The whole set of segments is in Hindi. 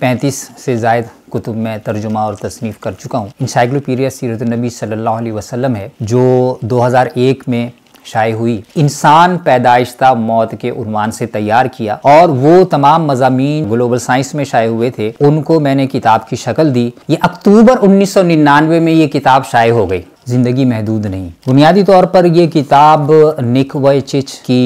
पैंतीस से ज़ायद कुतुब में तर्जुमा और तसनीफ़ कर चुका हूँ इंसाइक्लोपीडिया सीरत नबी सल्लल्लाहु अलैहि वसल्लम है जो 2001 में शाये हुई इंसान पैदाइशता मौत के उन्वान से तैयार किया और वो तमाम मजामी ग्लोबल साइंस में शाये हुए थे उनको मैंने किताब की शक्ल दी ये अक्टूबर 1999 में ये किताब शाये हो गई जिंदगी महदूद नहीं बुनियादी तौर पर यह किताब निक वचिच की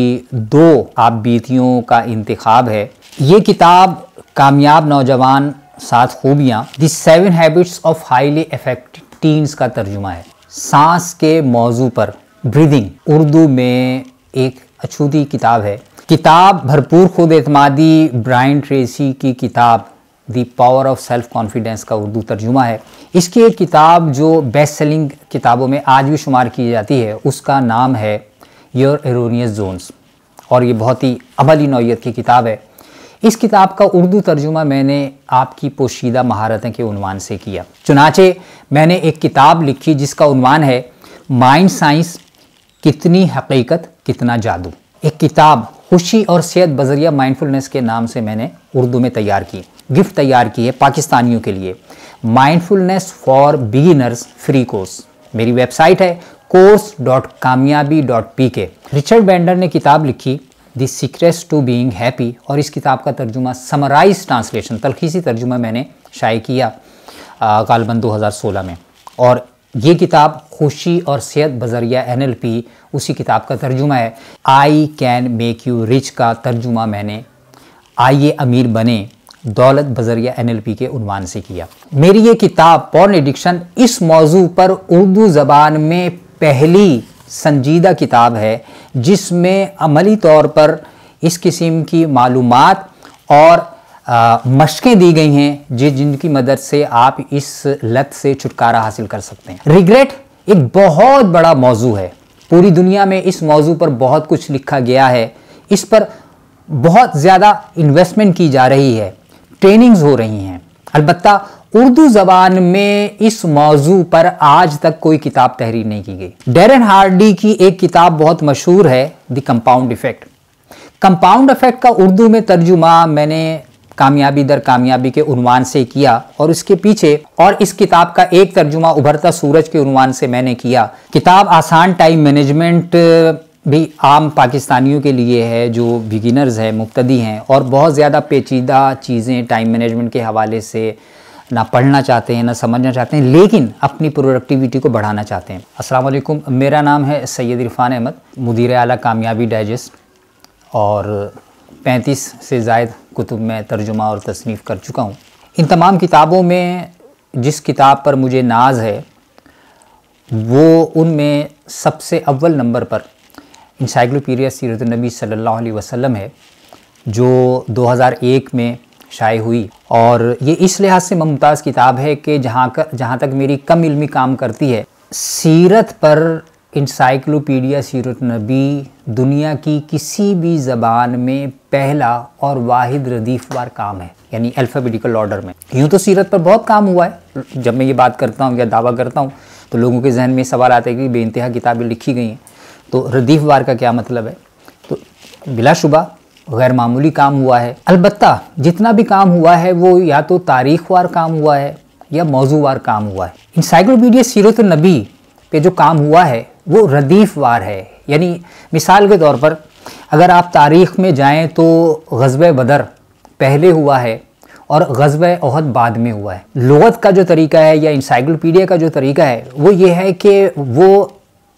दो आप बीतियों का इंतखाब है ये किताब कामयाब नौजवान सात खूबियाँ the seven habits of highly effective teens का तर्जुमा है सांस के मौजू पर ब्रीदिंग उर्दू में एक अछूती किताब है किताब भरपूर खुद एतमादी ब्राइन ट्रेसी की किताब the power of self confidence का उर्दू तर्जुमा है इसकी एक किताब जो बेस्ट सेलिंग किताबों में आज भी शुमार की जाती है उसका नाम है योर एरोनियस जोन्स और ये बहुत ही अमली नौीयत की किताब है इस किताब का उर्दू तर्जुमा मैंने आपकी पोशीदा महारतें के उनवान से किया चुनाचे मैंने एक किताब लिखी जिसका उनवान है माइंड साइंस कितनी हकीकत कितना जादू एक किताब खुशी और सेहत बजरिया माइंडफुलनेस के नाम से मैंने उर्दू में तैयार की गिफ्ट तैयार की है पाकिस्तानियों के लिए mindfulness for beginners free course मेरी वेबसाइट है course dot Kamyabi dot P K Richard Bandler ने किताब लिखी the secrets to being happy और इस किताब का तर्जुमा समराइज ट्रांसलेशन तलखीसी तर्जुमा मैंने शाये किया गालबन सोलह में और ये किताब खुशी और सेहत बजरिया एन उसी किताब का तर्जुमा है I can make you rich का तर्जुमा मैंने आइए अमीर बने दौलत बजरिया एन के उनवान से किया मेरी ये किताब पॉर्न एडिक्शन इस मौजू पर उर्दू ज़बान में पहली संजीदा किताब है जिसमें अमली तौर पर इस किस्म की मालूम और मशक़ें दी गई हैं जिस जिनकी मदद से आप इस लत से छुटकारा हासिल कर सकते हैं रिग्रेट एक बहुत बड़ा मौजू है पूरी दुनिया में इस मौजू पर बहुत कुछ लिखा गया है इस पर बहुत ज़्यादा इन्वेस्टमेंट की जा रही है ट्रेनिंग्स हो रही हैं अलबत्ता उर्दू जबान में इस मौजू पर आज तक कोई किताब तहरीर नहीं की गई डेरन हार्डी की एक किताब बहुत मशहूर है the compound effect compound effect का उर्दू में तर्जुमा मैंने कामयाबी दर कामयाबी के उनवान से किया और इसके पीछे और इस किताब का एक तर्जुमा उभरता सूरज के उनवान से मैंने किया किताब आसान टाइम मैनेजमेंट भी आम पाकिस्तानियों के लिए है जो बिगिनर्स हैं मुब्तदी हैं और बहुत ज़्यादा पेचीदा चीज़ें टाइम मैनेजमेंट के हवाले से ना पढ़ना चाहते हैं ना समझना चाहते हैं लेकिन अपनी प्रोडक्टिविटी को बढ़ाना चाहते हैं अस्सलाम वालेकुम मेरा नाम है सैयद इरफान अहमद मुदीर आला कामयाबी डाइजेस्ट और 35 से जायद कुतुब में तर्जुमा और तसनीफ़ कर चुका हूँ इन तमाम किताबों में जिस किताब पर मुझे नाज है वो उनमें सबसे अव्वल नंबर पर इंसाइक्लोपीडिया सीरतनबी सल्ला वसम है जो 2001 में शाये हुई और ये इस लिहाज से मुमताज़ किताब है कि जहाँ जहाँ तक मेरी कम इलमी काम करती है सीरत पर इंसाइक्लोपीडिया सीरत नबी दुनिया की किसी भी ज़बान में पहला और वाहिद बार काम है यानी अल्फ़ाबेटिकल ऑर्डर में यूँ तो सीरत पर बहुत काम हुआ है जब मैं ये बात करता हूँ या दावा करता हूँ तो लोगों के जहन में सवाल आते हैं कि बेानतहा किताबें लिखी गई हैं तो रदीफ़ बार का क्या मतलब है तो बिलाशुबा गैर मामूली काम हुआ है अलबत् जितना भी काम हुआ है वो या तो तारीख़ वार काम हुआ है या मौजूवार काम हुआ है इंसाइक्लोपीडिया सीरत नबी पे जो काम हुआ है वो रदीफ़ वार है यानी मिसाल के तौर पर अगर आप तारीख़ में जाएं तो गजब बदर पहले हुआ है और गजब अहद बाद में हुआ है लगत का जो तरीका है या इंसाइक्लोपीडिया का जो तरीका है वो ये है कि वो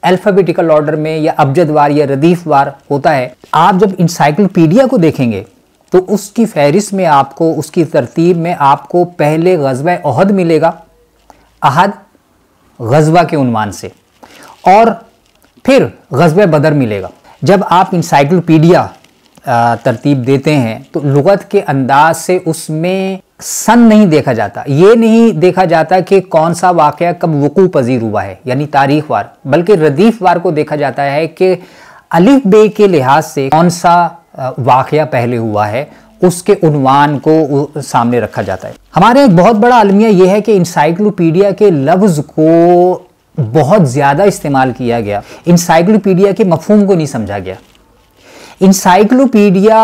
अल्फ़ाबेटिकल ऑर्डर में या वार या रदीफवार होता है आप जब इंसाइक्लोपीडिया को देखेंगे तो उसकी फहरिस्त में आपको उसकी तरतीब में आपको पहले गजब अहद मिलेगा अहद गजबा के उनवान से और फिर गजब बदर मिलेगा जब आप इंसाइक्लोपीडिया तरतीब देते हैं तो लगत के अंदाज से उसमें सन नहीं देखा जाता ये नहीं देखा जाता कि कौन सा वाक़ कब वकू पजीर हुआ है यानी तारीख वार बल्कि रदीफ वार को देखा जाता है कि अलिफ बे के लिहाज से कौन सा वाक़ पहले हुआ है उसके उनवान को सामने रखा जाता है हमारे एक बहुत बड़ा अलमिया यह है कि इंसाइक्लोपीडिया के लफ्ज़ को बहुत ज़्यादा इस्तेमाल किया गया इंसाइक्लोपीडिया के मफहम को नहीं समझा गया इंसाइक्लोपीडिया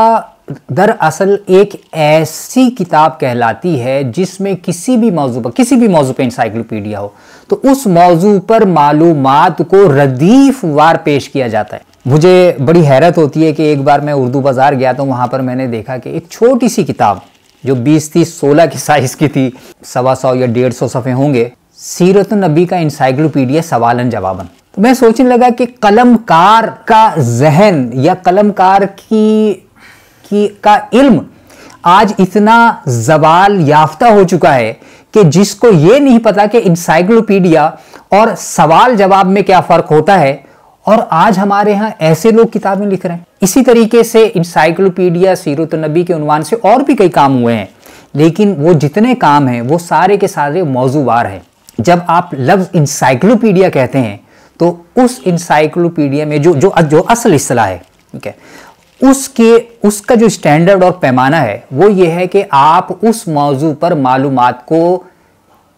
दरअसल एक ऐसी किताब कहलाती है जिसमें किसी भी मौजू पर किसी भी मौजू पर इंसाइक्लोपीडिया हो तो उस मौजू पर मालूम को रदीफ वार पेश किया जाता है मुझे बड़ी हैरत होती है कि एक बार मैं उर्दू बाज़ार गया तो वहां पर मैंने देखा कि एक छोटी सी किताब जो बीस तीस सोलह की साइज़ की थी सवा सौ या डेढ़ सौ सफ़े होंगे सीरत नबी का इंसाइक्लोपीडिया सवालन जवाबन तो मैं सोचने लगा कि कलमकार का जहन या कलमकार की, की का इल्म आज इतना जवाल याफ्ता हो चुका है कि जिसको ये नहीं पता कि इंसाइक्लोपीडिया और सवाल जवाब में क्या फ़र्क होता है और आज हमारे यहाँ ऐसे लोग किताबें लिख रहे हैं इसी तरीके से इंसाइक्लोपीडिया सीरत नबी के उनवान से और भी कई काम हुए हैं लेकिन वो जितने काम हैं वो सारे के सारे मौजूवार हैं जब आप लफ्ज़ इंसाइक्लोपीडिया कहते हैं तो उस इंसाइक्लोपीडिया में जो जो जो असल असलाह है ठीक है उसके उसका जो स्टैंडर्ड और पैमाना है वो ये है कि आप उस मौजू पर मालूम को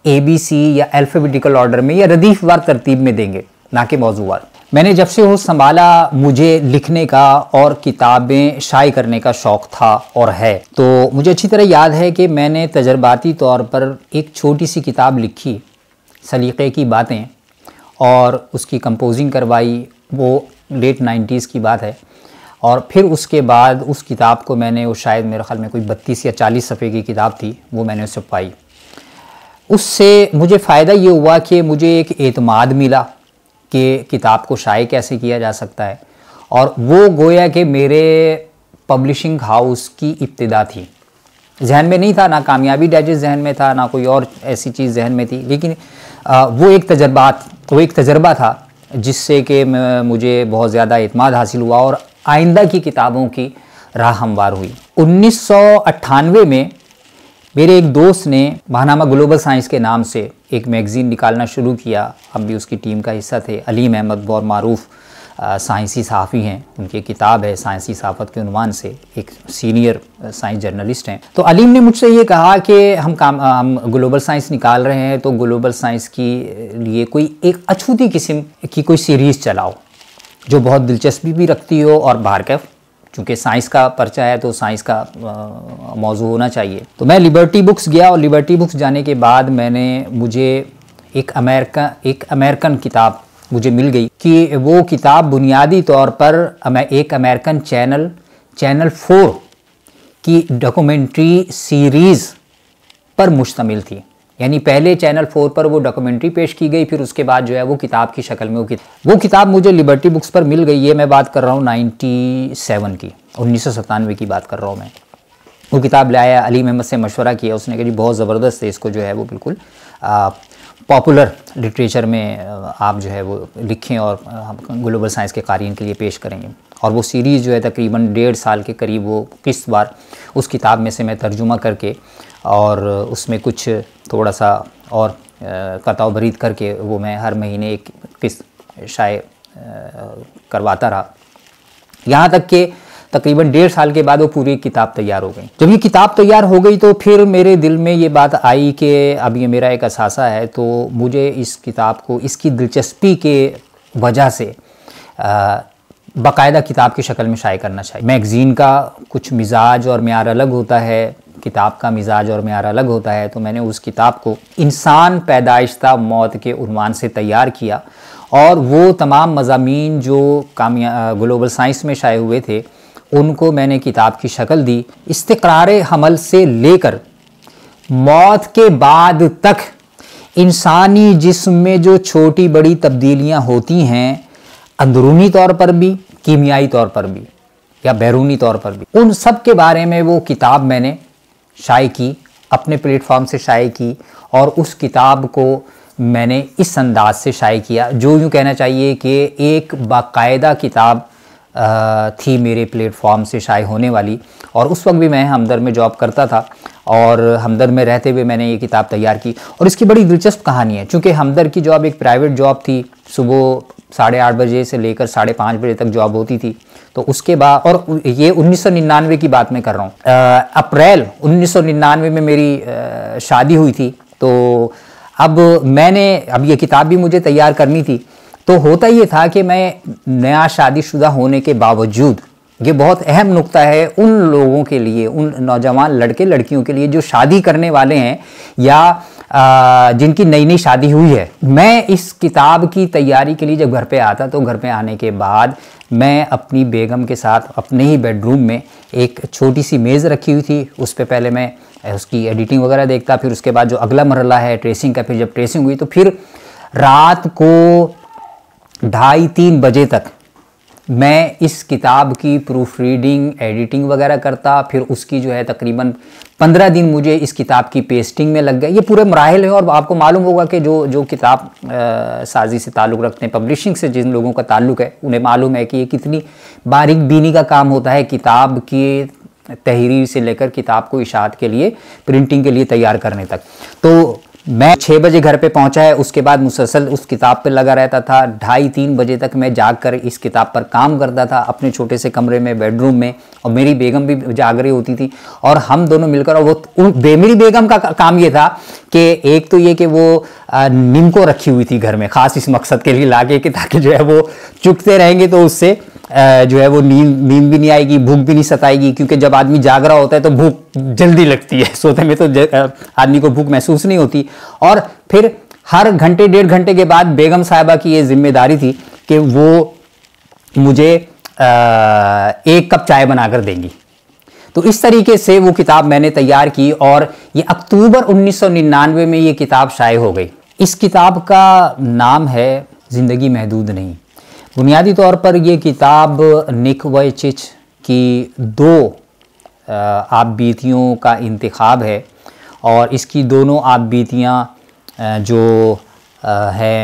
ए बी सी या अल्फाबेटिकल ऑर्डर में या रदीफ वार तरतीब में देंगे ना कि मौजूवार मैंने जब से वो संभाला मुझे लिखने का और किताबें शाई करने का शौक़ था और है तो मुझे अच्छी तरह याद है कि मैंने तजर्बाती तौर पर एक छोटी सी किताब लिखी सलीक़े की बातें और उसकी कंपोजिंग करवाई वो लेट नाइन्टीज़ की बात है और फिर उसके बाद उस किताब को मैंने वो शायद मेरे ख्याल में कोई बत्तीस या चालीस सफ़े की किताब थी वो मैंने उससे पाई उससे मुझे फ़ायदा ये हुआ कि मुझे एक एतमाद मिला कि किताब को शाये कैसे किया जा सकता है और वो गोया कि मेरे पब्लिशिंग हाउस की इब्तदा थी जहन में नहीं था ना कामयाबी डाइजेस्ट जहन में था ना कोई और ऐसी चीज़ जहन में थी लेकिन आ, वो एक तजर्बात वो एक तजर्बा था जिससे कि मुझे बहुत ज़्यादा अतमाद हासिल हुआ और आइंदा की किताबों की राह हमवार हुई उन्नीस में मेरे एक दोस्त ने महानामा ग्लोबल साइंस के नाम से एक मैगज़ीन निकालना शुरू किया हम भी उसकी टीम का हिस्सा थे अलीम अहमद बौर मारूफ़ साइंसी सहाफ़ी हैं उनकी किताब है साइंसी सहाफ़त के उनवान से एक सीनियर साइंस जर्नलिस्ट हैं तो अलीम ने मुझसे ये कहा कि हम काम हम ग्लोबल साइंस निकाल रहे हैं तो ग्लोबल साइंस की लिए कोई एक अछूती किस्म की कोई सीरीज़ चलाओ जो बहुत दिलचस्पी भी रखती हो और बाहर कैफ चूँकि साइंस का पर्चा है तो साइंस का मौजू होना चाहिए तो मैं लिबर्टी बुक्स गया और लिबर्टी बुक्स जाने के बाद मैंने मुझे एक अमेरिका एक अमेरिकन किताब मुझे मिल गई कि वो किताब बुनियादी तौर पर एक अमेरिकन चैनल चैनल फोर की डॉक्यूमेंट्री सीरीज़ पर मुश्तमिल थी यानी पहले चैनल फोर पर वो डॉक्यूमेंट्री पेश की गई फिर उसके बाद जो है वो किताब की शक्ल में वो किताब वो किताब मुझे लिबर्टी बुक्स पर मिल गई है मैं बात कर रहा हूँ नाइन्टी सेवन की उन्नीस सौ सतानवे की बात कर रहा हूँ मैं वो किताब लाया अली महमद से मशवरा किया उसने कहा जी बहुत ज़बरदस्त है इसको जो है वो बिल्कुल पॉपुलर लिटरेचर में आप जो है वो लिखें और ग्लोबल साइंस के कारीन के लिए पेश करेंगे और वो सीरीज़ जो है तकरीबन डेढ़ साल के करीब वो किस बार उस किताब में से मैं तर्जुमा करके और उसमें कुछ थोड़ा सा और कताव बरीद करके वो मैं हर महीने एक किस्त शाये करवाता रहा यहाँ तक कि तकरीबन डेढ़ साल के बाद वो पूरी किताब तैयार हो गई जब ये किताब तैयार हो गई तो फिर मेरे दिल में ये बात आई कि अब ये मेरा एक असासा है तो मुझे इस किताब को इसकी दिलचस्पी के वजह से बाकायदा किताब की शक्ल में शाये करना चाहिए मैगज़ीन का कुछ मिजाज और मैार अलग होता है किताब का मिजाज और मैार अलग होता है तो मैंने उस किताब को इंसान पैदाइशा मौत के उनवान से तैयार किया और वो तमाम मजामी जो कामया ग्लोबल साइंस में शाये हुए थे उनको मैंने किताब की शक्ल दी इस्तक़ार हमल से लेकर मौत के बाद तक इंसानी जिस्म में जो छोटी बड़ी तब्दीलियाँ होती हैं अंदरूनी तौर पर भी कीमियाई तौर पर भी या बैरूनी तौर पर भी उन सब के बारे में वो किताब मैंने शाये की अपने प्लेटफॉर्म से शाये की और उस किताब को मैंने इस अंदाज से शाये किया जो यूँ कहना चाहिए कि एक बाकायदा किताब थी मेरे प्लेटफॉर्म से शाये होने वाली और उस वक्त भी मैं हमदर में जॉब करता था और हमदर में रहते हुए मैंने ये किताब तैयार की और इसकी बड़ी दिलचस्प कहानी है चूँकि हमदर की जॉब एक प्राइवेट जॉब थी सुबह साढ़े आठ बजे से लेकर साढ़े पाँच बजे तक जॉब होती थी तो उसके बाद और ये 1999 की बात मैं कर रहा हूँ अप्रैल 1999 में मेरी आ, शादी हुई थी तो अब मैंने अब ये किताब भी मुझे तैयार करनी थी तो होता ये था कि मैं नया शादीशुदा होने के बावजूद ये बहुत अहम नुक्ता है उन लोगों के लिए उन नौजवान लड़के लड़कियों के लिए जो शादी करने वाले हैं या आ, जिनकी नई नई शादी हुई है मैं इस किताब की तैयारी के लिए जब घर पे आता तो घर पे आने के बाद मैं अपनी बेगम के साथ अपने ही बेडरूम में एक छोटी सी मेज़ रखी हुई थी उस पर पहले मैं उसकी एडिटिंग वगैरह देखता फिर उसके बाद जो अगला मरला है ट्रेसिंग का फिर जब ट्रेसिंग हुई तो फिर रात को ढाई तीन बजे तक मैं इस किताब की प्रूफ रीडिंग एडिटिंग वगैरह करता फिर उसकी जो है तकरीबन पंद्रह दिन मुझे इस किताब की पेस्टिंग में लग गए ये पूरे मराहल है और आपको मालूम होगा कि जो जो किताब आ, साजी से ताल्लुक़ रखते हैं पब्लिशिंग से जिन लोगों का ताल्लुक़ है उन्हें मालूम है कि ये कितनी बारीक बीनी का काम होता है किताब की तहरीर से लेकर किताब को इशात के लिए प्रिंटिंग के लिए तैयार करने तक तो मैं छः बजे घर पे पहुंचा है उसके बाद मुसलसल उस किताब पे लगा रहता था ढाई तीन बजे तक मैं जाग कर इस किताब पर काम करता था अपने छोटे से कमरे में बेडरूम में और मेरी बेगम भी जाग रही होती थी और हम दोनों मिलकर और वो मेरी बेगम का काम ये था कि एक तो ये कि वो नीम को रखी हुई थी घर में ख़ास इस मकसद के लिए ला के ताकि जो है वो चुकते रहेंगे तो उससे जो है वो नींद नींद भी नहीं आएगी भूख भी नहीं सताएगी क्योंकि जब आदमी जाग रहा होता है तो भूख जल्दी लगती है सोते में तो आदमी को भूख महसूस नहीं होती और फिर हर घंटे डेढ़ घंटे के बाद बेगम साहिबा की ये जिम्मेदारी थी कि वो मुझे एक कप चाय बनाकर देंगी तो इस तरीके से वो किताब मैंने तैयार की और ये अक्टूबर 1999 में ये किताब शाये हो गई इस किताब का नाम है ज़िंदगी महदूद नहीं बुनियादी तौर पर ये किताब निक चिच की दो आप बीतियों का इंतखब है और इसकी दोनों आप बीतियाँ जो है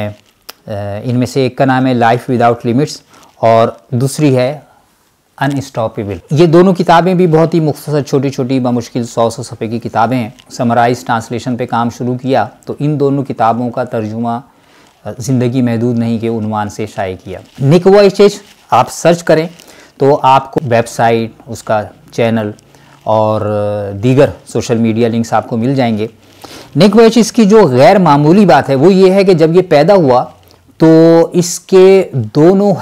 इनमें से एक का नाम है लाइफ विदाउट लिमिट्स और दूसरी है अनस्टॉपेबल ये दोनों किताबें भी बहुत ही मुख्तर छोटी छोटी बमुश्किल सौ सौ सफ़े की किताबें हैं समराइज ट्रांसलेशन पे काम शुरू किया तो इन दोनों किताबों का तर्जुमा ज़िंदगी महदूद नहीं के उनवान से शाये किया निक वो आप सर्च करें तो आपको वेबसाइट उसका चैनल और दीगर सोशल मीडिया लिंक्स आपको मिल जाएंगे निक वेच की जो गैर मामूली बात है वो ये है कि जब ये पैदा हुआ तो इसके दोनों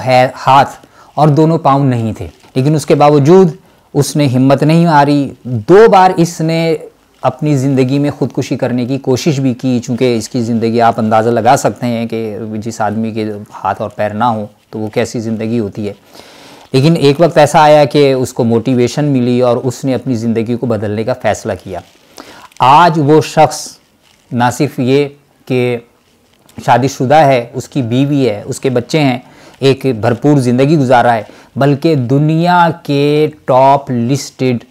हाथ और दोनों पाँव नहीं थे लेकिन उसके बावजूद उसने हिम्मत नहीं हारी दो बार इसने अपनी ज़िंदगी में ख़ुदकुशी करने की कोशिश भी की चूँकि इसकी ज़िंदगी आप अंदाज़ा लगा सकते हैं कि जिस आदमी के हाथ और पैर ना हो तो वो कैसी ज़िंदगी होती है लेकिन एक वक्त ऐसा आया कि उसको मोटिवेशन मिली और उसने अपनी ज़िंदगी को बदलने का फ़ैसला किया आज वो शख्स ना सिर्फ ये कि शादीशुदा है उसकी बीवी है उसके बच्चे हैं एक भरपूर ज़िंदगी गुजारा है बल्कि दुनिया के टॉप लिस्टेड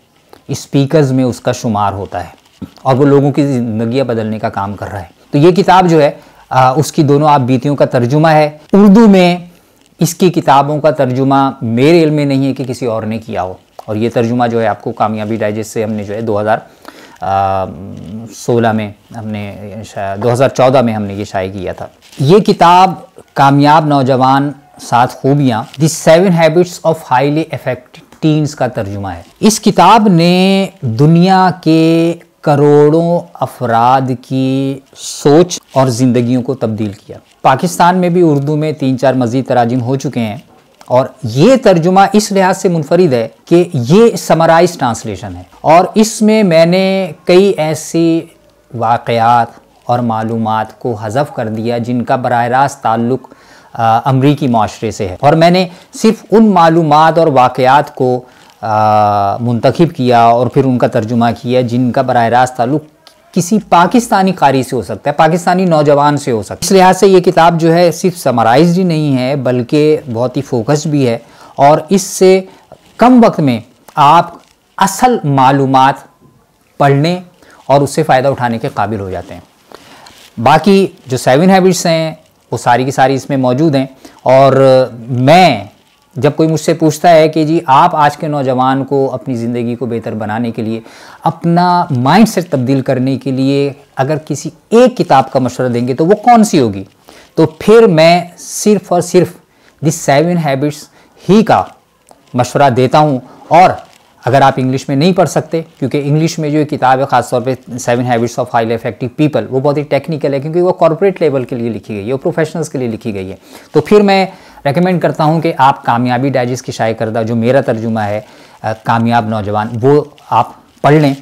स्पीकर्स में उसका शुमार होता है और वो लोगों की ज़िंदगियाँ बदलने का काम कर रहा है तो ये किताब जो है आ, उसकी दोनों आप बीतियों का तर्जुमा है उर्दू में इसकी किताबों का तर्जुमा मेरे इल में नहीं है कि किसी और ने किया हो और ये तर्जुमा जो है आपको कामयाबी डाइजेस्ट से हमने जो है 2016 में हमने दो में हमने ये शाये किया था ये किताब कामयाब नौजवान सात खूबियाँ the seven habits of highly effective teens का तर्जुमा है इस किताब ने दुनिया के करोड़ों अफराद की सोच और ज़िंदगियों को तब्दील किया पाकिस्तान में भी उर्दू में तीन चार मज़ीद तराजिम हो चुके हैं और ये तर्जुमा इस लिहाज से मुनफरद है कि ये समराइज ट्रांसलेशन है और इसमें मैंने कई ऐसी वाक़ात और मालूम को हजफ कर दिया जिनका बर रास्त ताल्लुक़ अमरीकी माशरे से है और मैंने सिर्फ उन मालूम और वाक़ात को मुंतखब किया और फिर उनका तर्जुमा किया जिनका बर रास्त ताल्लुक किसी पाकिस्तानी कारी से हो सकता है पाकिस्तानी नौजवान से हो सकता है इस लिहाज से ये किताब जो है सिर्फ समराइज ही नहीं है बल्कि बहुत ही फोकस भी है और इससे कम वक्त में आप असल मालूम पढ़ने और उससे फ़ायदा उठाने के काबिल हो जाते हैं बाकी जो सेवन हैबिट्स हैं वो सारी की सारी इसमें मौजूद हैं और मैं जब कोई मुझसे पूछता है कि जी आप आज के नौजवान को अपनी ज़िंदगी को बेहतर बनाने के लिए अपना माइंड सेट तब्दील करने के लिए अगर किसी एक किताब का मशवरा देंगे तो वो कौन सी होगी तो फिर मैं सिर्फ और सिर्फ दिस सेवन हैबिट्स ही का मशवरा देता हूँ और अगर आप इंग्लिश में नहीं पढ़ सकते क्योंकि इंग्लिश में जो किताब है खासतौर पे seven habits of highly effective people वो बहुत ही टेक्निकल है क्योंकि वो कॉरपोरेट लेवल के लिए लिखी गई है वो प्रोफेशनल्स के लिए लिखी गई है तो फिर मैं रेकमेंड करता हूँ कि आप कामयाबी डाइजेस की शाय करदा जो मेरा तर्जुमा है कामयाब नौजवान वो आप पढ़ लें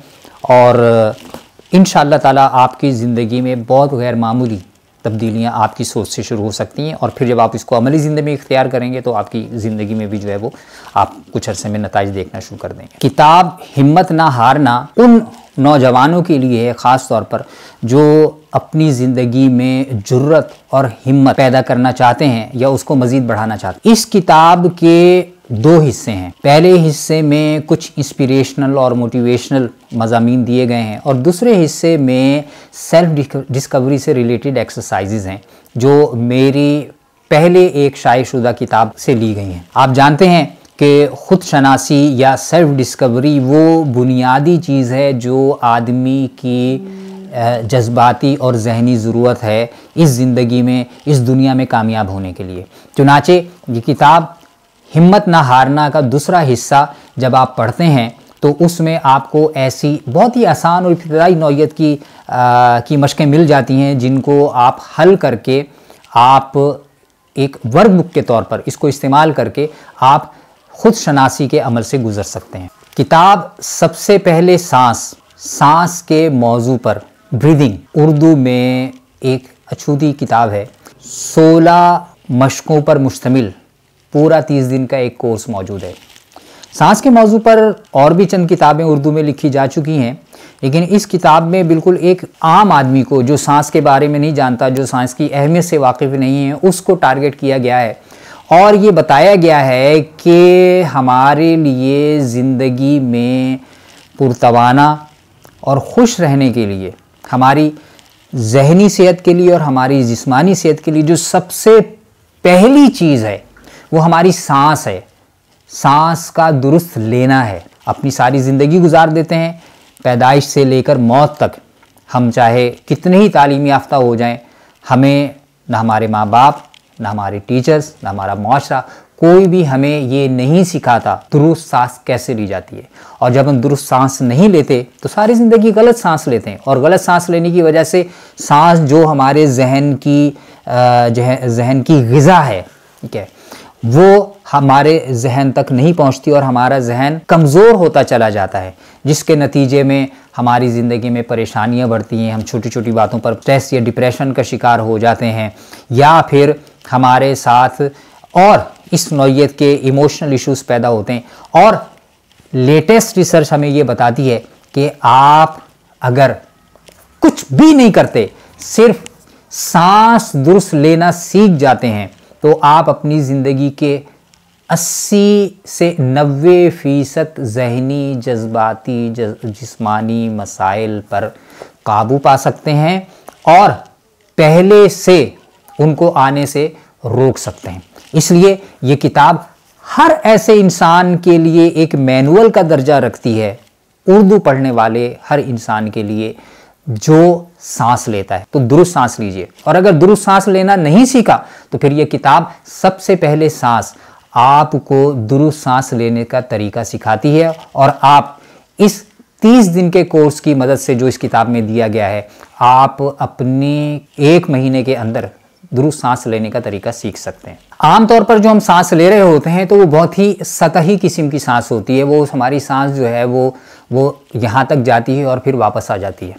और इन ताला आपकी ज़िंदगी में बहुत गैर मामूली तब्दीलियाँ आपकी सोच से शुरू हो सकती हैं और फिर जब आप इसको अमली ज़िंदगी में इख्तियार करेंगे तो आपकी ज़िंदगी में भी जो है वो आप कुछ अरसे में नतज देखना शुरू कर देंगे किताब हिम्मत ना हारना उन नौजवानों के लिए ख़ास तौर पर जो अपनी ज़िंदगी में ज़रूरत और हिम्मत पैदा करना चाहते हैं या उसको मज़ीद बढ़ाना चाहते हैं इस किताब के दो हिस्से हैं पहले हिस्से में कुछ इंस्पिरेशनल और मोटिवेशनल मजामी दिए गए हैं और दूसरे हिस्से में सेल्फ डिस्कवरी से रिलेटेड एक्सरसाइजेज हैं जो मेरी पहले एक शायशुदा किताब से ली गई हैं आप जानते हैं कि ख़ुद शनासी या सेल्फ़ डिस्कवरी वो बुनियादी चीज़ है जो आदमी की जज्बाती और जहनी ज़रूरत है इस ज़िंदगी में इस दुनिया में कामयाब होने के लिए चुनाचे ये किताब हिम्मत ना हारना का दूसरा हिस्सा जब आप पढ़ते हैं तो उसमें आपको ऐसी बहुत ही आसान और इब्तदाई नौीयत की आ, की मशक़ें मिल जाती हैं जिनको आप हल करके आप एक बुक के तौर पर इसको इस्तेमाल करके आप खुद शनासी के अमल से गुज़र सकते हैं किताब सबसे पहले सांस सांस के मौजू पर ब्रीदिंग उर्दू में एक अछूती किताब है सोलह मशकों पर मुश्तमिल पूरा तीस दिन का एक कोर्स मौजूद है सांस के मौजू पर और भी चंद किताबें उर्दू में लिखी जा चुकी हैं लेकिन इस किताब में बिल्कुल एक आम आदमी को जो सांस के बारे में नहीं जानता जो सांस की अहमियत से वाकिफ़ नहीं है उसको टारगेट किया गया है और ये बताया गया है कि हमारे लिए ज़िंदगी में पुरतवाना और खुश रहने के लिए हमारी जहनी सेहत के लिए और हमारी जिस्मानी सेहत के लिए जो सबसे पहली चीज़ है वो हमारी सांस है सांस का दुरुस्त लेना है अपनी सारी ज़िंदगी गुजार देते हैं पैदाइश से लेकर मौत तक हम चाहे कितने ही तालीम याफ्ता हो जाएं हमें ना हमारे माँ बाप ना हमारे टीचर्स ना हमारा मुआरा कोई भी हमें ये नहीं सिखाता दुरुस्त सांस कैसे ली जाती है और जब हम दुरुस्त सांस नहीं लेते तो सारी ज़िंदगी गलत सांस लेते हैं और गलत सांस लेने की वजह से सांस जो हमारे जहन की जहन की गज़ा है ठीक है वो हमारे जहन तक नहीं पहुंचती और हमारा जहन कमज़ोर होता चला जाता है जिसके नतीजे में हमारी ज़िंदगी में परेशानियां बढ़ती हैं हम छोटी छोटी बातों पर स्ट्रेस या डिप्रेशन का शिकार हो जाते हैं या फिर हमारे साथ और इस नौीयत के इमोशनल इश्यूज पैदा होते हैं और लेटेस्ट रिसर्च हमें ये बताती है कि आप अगर कुछ भी नहीं करते सिर्फ सांस दुरुस्त लेना सीख जाते हैं तो आप अपनी ज़िंदगी के 80 से 90 फ़ीसद जहनी जज्बाती जिस्मानी मसाइल पर काबू पा सकते हैं और पहले से उनको आने से रोक सकते हैं इसलिए ये किताब हर ऐसे इंसान के लिए एक मैनुअल का दर्जा रखती है उर्दू पढ़ने वाले हर इंसान के लिए जो सांस लेता है तो दुरुस्त सांस लीजिए और अगर दुरुस्त सांस लेना नहीं सीखा तो फिर यह किताब सबसे पहले सांस आपको दुरुस्त सांस लेने का तरीका सिखाती है और आप इस 30 दिन के कोर्स की मदद से जो इस किताब में दिया गया है आप अपने एक महीने के अंदर दुरुस्त सांस लेने का तरीका सीख सकते हैं आमतौर पर जो हम सांस ले रहे होते हैं तो वो बहुत ही सतही किस्म की सांस होती है वो हमारी सांस जो है वो वो यहाँ तक जाती है और फिर वापस आ जाती है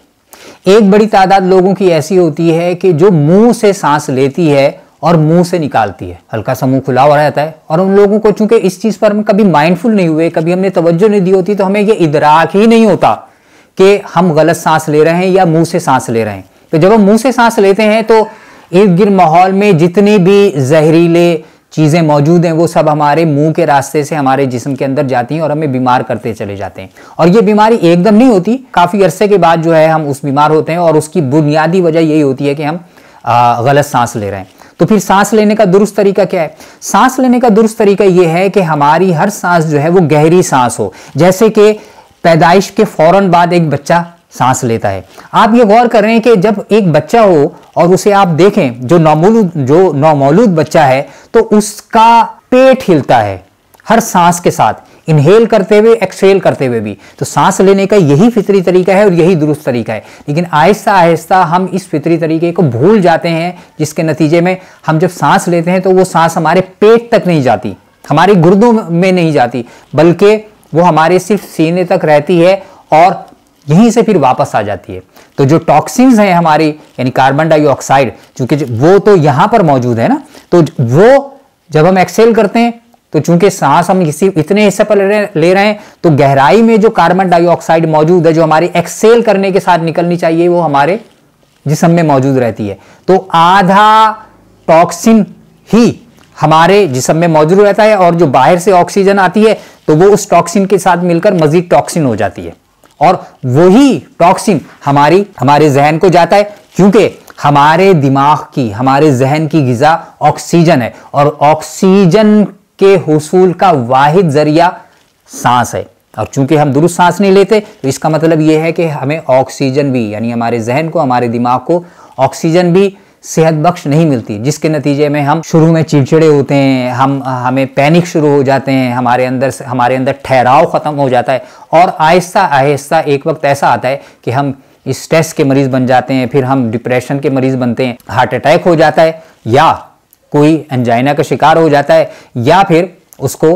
एक बड़ी तादाद लोगों की ऐसी होती है कि जो मुंह से सांस लेती है और मुंह से निकालती है हल्का सा मुंह खुला हुआ रहता है और उन लोगों को चूंकि इस चीज़ पर हम कभी माइंडफुल नहीं हुए कभी हमने तवज्जो नहीं दी होती तो हमें ये इदराक ही नहीं होता कि हम गलत सांस ले रहे हैं या मुंह से सांस ले रहे हैं तो जब हम मुंह से सांस लेते हैं तो इर्द गिर्द माहौल में जितनी भी जहरीले चीज़ें मौजूद हैं वो सब हमारे मुंह के रास्ते से हमारे जिस्म के अंदर जाती हैं और हमें बीमार करते चले जाते हैं और ये बीमारी एकदम नहीं होती काफ़ी अरसे के बाद जो है हम उस बीमार होते हैं और उसकी बुनियादी वजह यही होती है कि हम गलत सांस ले रहे हैं तो फिर सांस लेने का दुरुस्त तरीका क्या है सांस लेने का दुरुस्त तरीका यह है कि हमारी हर सांस जो है वो गहरी सांस हो जैसे कि पैदाइश के फ़ौरन बाद एक बच्चा सांस लेता है आप ये गौर कर रहे हैं कि जब एक बच्चा हो और उसे आप देखें जो नौमूलूद जो नौमौलूद बच्चा है तो उसका पेट हिलता है हर सांस के साथ इनहेल करते हुए एक्सहेल करते हुए भी तो सांस लेने का यही फितरी तरीका है और यही दुरुस्त तरीका है लेकिन आहिस्ता आहिस्ता हम इस फितरी तरीके को भूल जाते हैं जिसके नतीजे में हम जब सांस लेते हैं तो वो सांस हमारे पेट तक नहीं जाती हमारे गुर्दों में नहीं जाती बल्कि वो हमारे सिर्फ सीने तक रहती है और यहीं से फिर वापस आ जाती है तो जो टॉक्सिन्स हैं हमारी यानी कार्बन डाइऑक्साइड चूंकि वो तो यहां पर मौजूद है ना तो वो जब हम एक्सेल करते हैं तो चूंकि सांस हम इसी इतने हिस्से पर ले रहे हैं तो गहराई में जो कार्बन डाइऑक्साइड मौजूद है जो हमारी एक्सेल करने के साथ निकलनी चाहिए वो हमारे जिसम में मौजूद रहती है तो आधा टॉक्सिन ही हमारे जिसम में मौजूद रहता है और जो बाहर से ऑक्सीजन आती है तो वो उस टॉक्सिन के साथ मिलकर मजीद टॉक्सिन हो जाती है और वही टॉक्सिन हमारी हमारे जहन को जाता है क्योंकि हमारे दिमाग की हमारे जहन की गज़ा ऑक्सीजन है और ऑक्सीजन के हसूल का वाहिद जरिया सांस है और चूंकि हम दुरुस्त सांस नहीं लेते तो इसका मतलब यह है कि हमें ऑक्सीजन भी यानी हमारे जहन को हमारे दिमाग को ऑक्सीजन भी सेहत बख्श नहीं मिलती जिसके नतीजे में हम शुरू में चिड़चिड़े होते हैं हम हमें पैनिक शुरू हो जाते हैं हमारे अंदर हमारे अंदर ठहराव ख़त्म हो जाता है और आहिस्ता आहिस्ता एक वक्त ऐसा आता है कि हम स्ट्रेस के मरीज़ बन जाते हैं फिर हम डिप्रेशन के मरीज़ बनते हैं हार्ट अटैक हो जाता है या कोई एंजाइना का शिकार हो जाता है या फिर उसको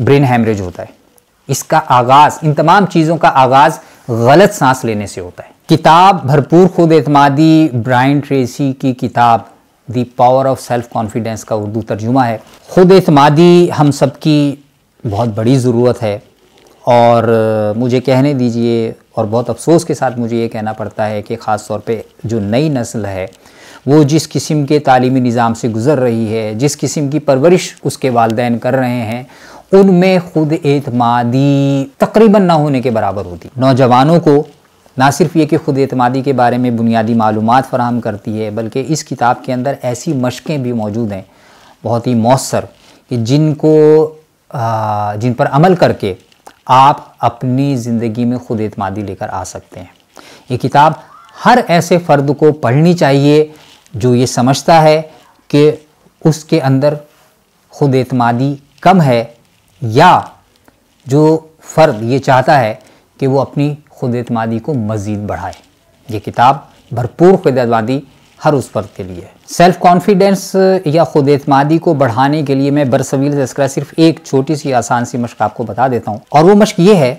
ब्रेन हैमरेज होता है इसका आगाज़ इन तमाम चीज़ों का आगाज़ गलत सांस लेने से होता है किताब भरपूर खुद एतमादी ब्राइन ट्रेसी की किताब the power of self confidence का उर्दू तर्जुमा है खुद एतमादी हम सब की बहुत बड़ी ज़रूरत है और मुझे कहने दीजिए और बहुत अफसोस के साथ मुझे ये कहना पड़ता है कि ख़ास तौर पे जो नई नस्ल है वो जिस किस्म के तालीमी निज़ाम से गुज़र रही है जिस किस्म की परवरिश उसके वालदेन कर रहे हैं उनमें ख़ुद एतमादी तकरीबन ना होने के बराबर होती नौजवानों को ना सिर्फ ये कि ख़ुद अतमादी के बारे में बुनियादी मालूम फ़राहम करती है बल्कि इस किताब के अंदर ऐसी मशक़ें भी मौजूद हैं बहुत ही मौसर कि जिनको आ, जिन पर अमल करके आप अपनी ज़िंदगी में ख़ुद अतमादी लेकर आ सकते हैं ये किताब हर ऐसे फ़र्द को पढ़नी चाहिए जो ये समझता है कि उसके अंदर ख़ुद अतमादी कम है या जो फ़र्द ये चाहता है कि वो अपनी खुद अतमादी को मज़ीद बढ़ाए ये किताब भरपूर खुदवादी हर उस वर्ग के लिए सेल्फ कॉन्फिडेंस या खुद एतमादी को बढ़ाने के लिए मैं बरसवील तस्करा सिर्फ एक छोटी सी आसान सी मशक आपको बता देता हूँ और वो मशक ये है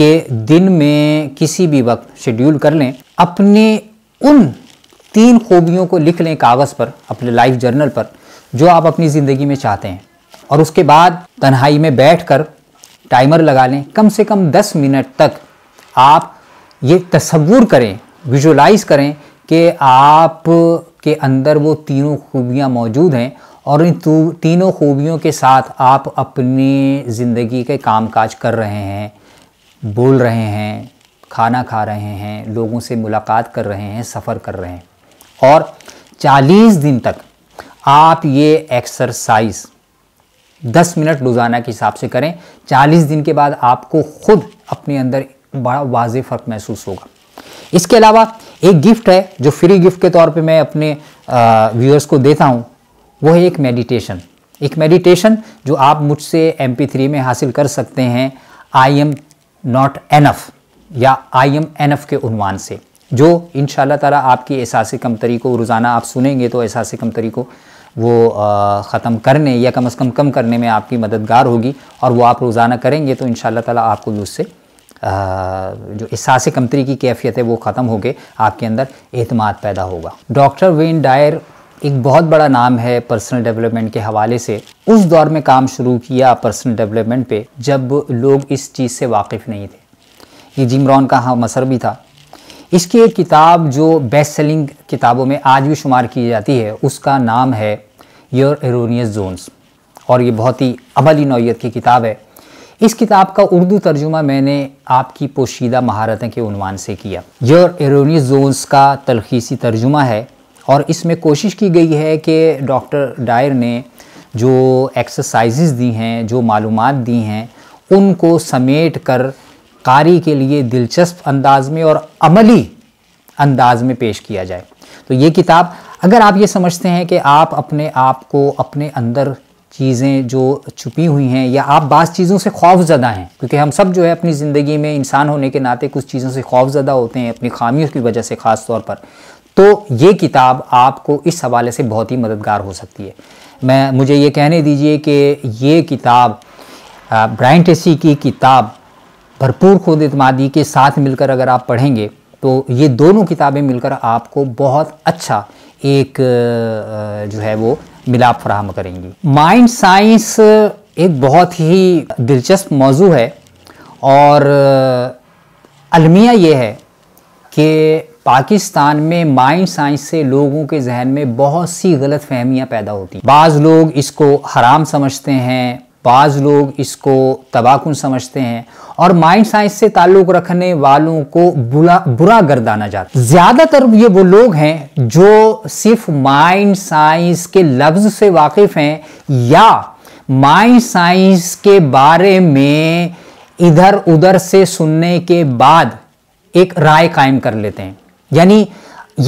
कि दिन में किसी भी वक्त शेड्यूल कर लें अपने उन तीन खूबियों को लिख लें कागज़ पर अपने लाइफ जर्नल पर जो आप अपनी ज़िंदगी में चाहते हैं और उसके बाद तन्हाई में बैठ कर टाइमर लगा लें कम से कम दस मिनट तक आप ये तस्वूर करें विजुलाइज़ करें कि आप के अंदर वो तीनों खूबियाँ मौजूद हैं और इन तीनों खूबियों के साथ आप अपनी ज़िंदगी के कामकाज कर रहे हैं बोल रहे हैं खाना खा रहे हैं लोगों से मुलाकात कर रहे हैं सफ़र कर रहे हैं और 40 दिन तक आप ये एक्सरसाइज 10 मिनट रोज़ाना के हिसाब से करें 40 दिन के बाद आपको ख़ुद अपने अंदर बड़ा वाज फ़र्क महसूस होगा इसके अलावा एक गिफ्ट है जो फ्री गिफ्ट के तौर पे मैं अपने व्यूअर्स को देता हूँ वो है एक मेडिटेशन एक मेडिटेशन जो आप मुझसे एम थ्री में हासिल कर सकते हैं आई एम नॉट एनफ या आई एम एनफ के उनवान से जो इन ताला आपकी एहसास कमतरी को रोज़ाना आप सुनेंगे तो एहसास कमतरी को वो ख़त्म करने या कम अज़ कम कम करने में आपकी मददगार होगी और वो आप रोज़ाना करेंगे तो इन ताला आपको भी उससे जो एहसास कमतरी की कैफियत है वो ख़त्म हो गए आपके अंदर अहतमाद पैदा होगा डॉक्टर वेन डायर एक बहुत बड़ा नाम है पर्सनल डेवलपमेंट के हवाले से उस दौर में काम शुरू किया पर्सनल डेवलपमेंट पे जब लोग इस चीज़ से वाकिफ़ नहीं थे ये जिम रॉन का हाँ मसर भी था इसकी एक किताब जो बेस्ट सेलिंग किताबों में आज भी शुमार की जाती है उसका नाम है योर एरोनियस जोन्स और ये बहुत ही अमली नौीयत की किताब है इस किताब का उर्दू तर्जुमा मैंने आपकी पोशीदा महारतें के उनवान से किया योर एरोनी जोन्स का तलखीसी तर्जुमा है और इसमें कोशिश की गई है कि डॉक्टर डायर ने जो एक्सरसाइज़ दी हैं जो मालूम दी हैं उनको समेट कर कारी के लिए दिलचस्प अंदाज में और अमली अंदाज में पेश किया जाए तो ये किताब अगर आप ये समझते हैं कि आप अपने आप को अपने अंदर चीज़ें जो छुपी हुई हैं या आप बास चीज़ों से खौफ ज़दा हैं क्योंकि हम सब जो है अपनी ज़िंदगी में इंसान होने के नाते कुछ चीज़ों से खौफ ज़्यादा होते हैं अपनी खामियों की वजह से ख़ास तौर पर तो ये किताब आपको इस हवाले से बहुत ही मददगार हो सकती है मैं मुझे ये कहने दीजिए कि ये किताब ब्राइन टेसी की किताब भरपूर खुद इतमादी के साथ मिलकर अगर आप पढ़ेंगे तो ये दोनों किताबें मिलकर आपको बहुत अच्छा एक जो है वो मिलाप फ्राहम करेंगी माइंड साइंस एक बहुत ही दिलचस्प मौजू है और अलमिया ये है कि पाकिस्तान में माइंड साइंस से लोगों के जहन में बहुत सी गलत फहमियाँ पैदा होती हैं बाज़ लोग इसको हराम समझते हैं बाज़ लोग इसको तबाहकुन समझते हैं और माइंड साइंस से ताल्लुक़ रखने वालों को बुरा बुरा गर्दाना जाता ज़्यादातर ये वो लोग हैं जो सिर्फ माइंड साइंस के लफ्ज़ से वाकिफ़ हैं या माइंड साइंस के बारे में इधर उधर से सुनने के बाद एक राय कायम कर लेते हैं यानी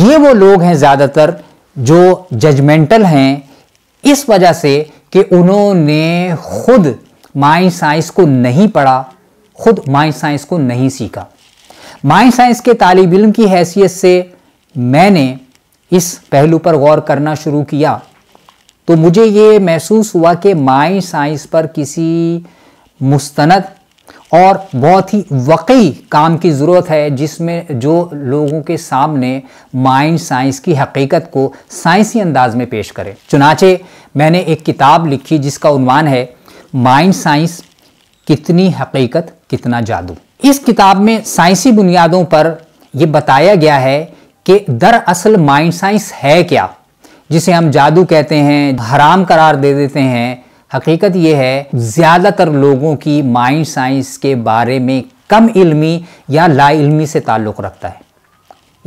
ये वो लोग हैं ज़्यादातर जो जजमेंटल हैं इस वजह से कि उन्होंने खुद माइंड साइंस को नहीं पढ़ा खुद माइंड साइंस को नहीं सीखा माइंड साइंस के तालब इम की हैसियत से मैंने इस पहलू पर गौर करना शुरू किया तो मुझे ये महसूस हुआ कि माइंड साइंस पर किसी मुस्तनद और बहुत ही वक़ी काम की ज़रूरत है जिसमें जो लोगों के सामने माइंड साइंस की हकीकत को साइंसी अंदाज में पेश करें चुनाचे मैंने एक किताब लिखी जिसका उनवान है माइंड साइंस कितनी हकीकत कितना जादू इस किताब में साइंसी बुनियादों पर यह बताया गया है कि दरअसल माइंड साइंस है क्या जिसे हम जादू कहते हैं हराम करार दे देते हैं हकीकत यह है ज़्यादातर लोगों की माइंड साइंस के बारे में कम इल्मी या ला से ताल्लुक़ रखता है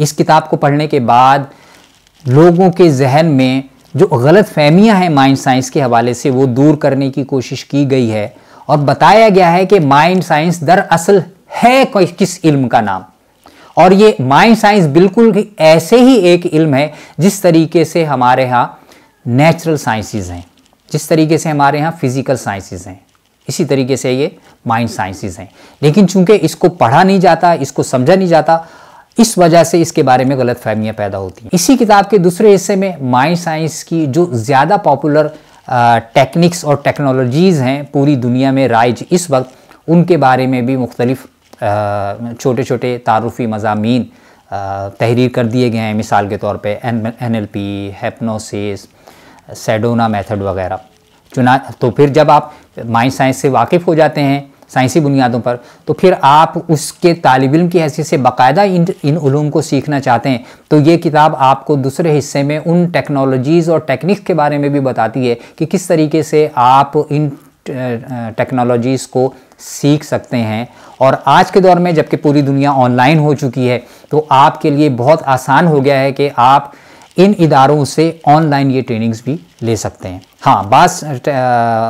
इस किताब को पढ़ने के बाद लोगों के जहन में जो गलत फहमियाँ हैं माइंड साइंस के हवाले से वो दूर करने की कोशिश की गई है और बताया गया है कि माइंड साइंस दरअसल है कोई किस इल्म का नाम और ये माइंड साइंस बिल्कुल ऐसे ही एक इल्म है जिस तरीके से हमारे यहाँ नेचुरल साइंसेज हैं जिस तरीके से हमारे यहाँ फिजिकल साइंसेज हैं इसी तरीके से ये माइंड साइंसेज हैं लेकिन चूंकि इसको पढ़ा नहीं जाता इसको समझा नहीं जाता इस वजह से इसके बारे में गलत फहमियाँ पैदा होती हैं इसी किताब के दूसरे हिस्से में माइंड साइंस की जो ज़्यादा पॉपुलर टेक्निक्स और टेक्नोलॉजीज़ हैं पूरी दुनिया में राइज इस वक्त उनके बारे में भी मुख्तलिफ छोटे छोटे तारफ़ी मजामी तहरीर कर दिए गए हैं मिसाल के तौर पर N N L P hypnosis Sedona method वगैरह चुना तो फिर जब आप माइंड साइंस से वाकिफ़ हो जाते हैं साइंसी बुनियादों पर तो फिर आप उसके तालब इम की हैसियत से बाकायदा इन इन उलूम को सीखना चाहते हैं तो ये किताब आपको दूसरे हिस्से में उन टेक्नोलॉजीज़ और टेक्निक्स के बारे में भी बताती है कि किस तरीके से आप इन टेक्नोलॉजीज़ को सीख सकते हैं और आज के दौर में जबकि पूरी दुनिया ऑनलाइन हो चुकी है तो आपके लिए बहुत आसान हो गया है कि आप इन इदारों से ऑनलाइन ये ट्रेनिंग्स भी ले सकते हैं हाँ बास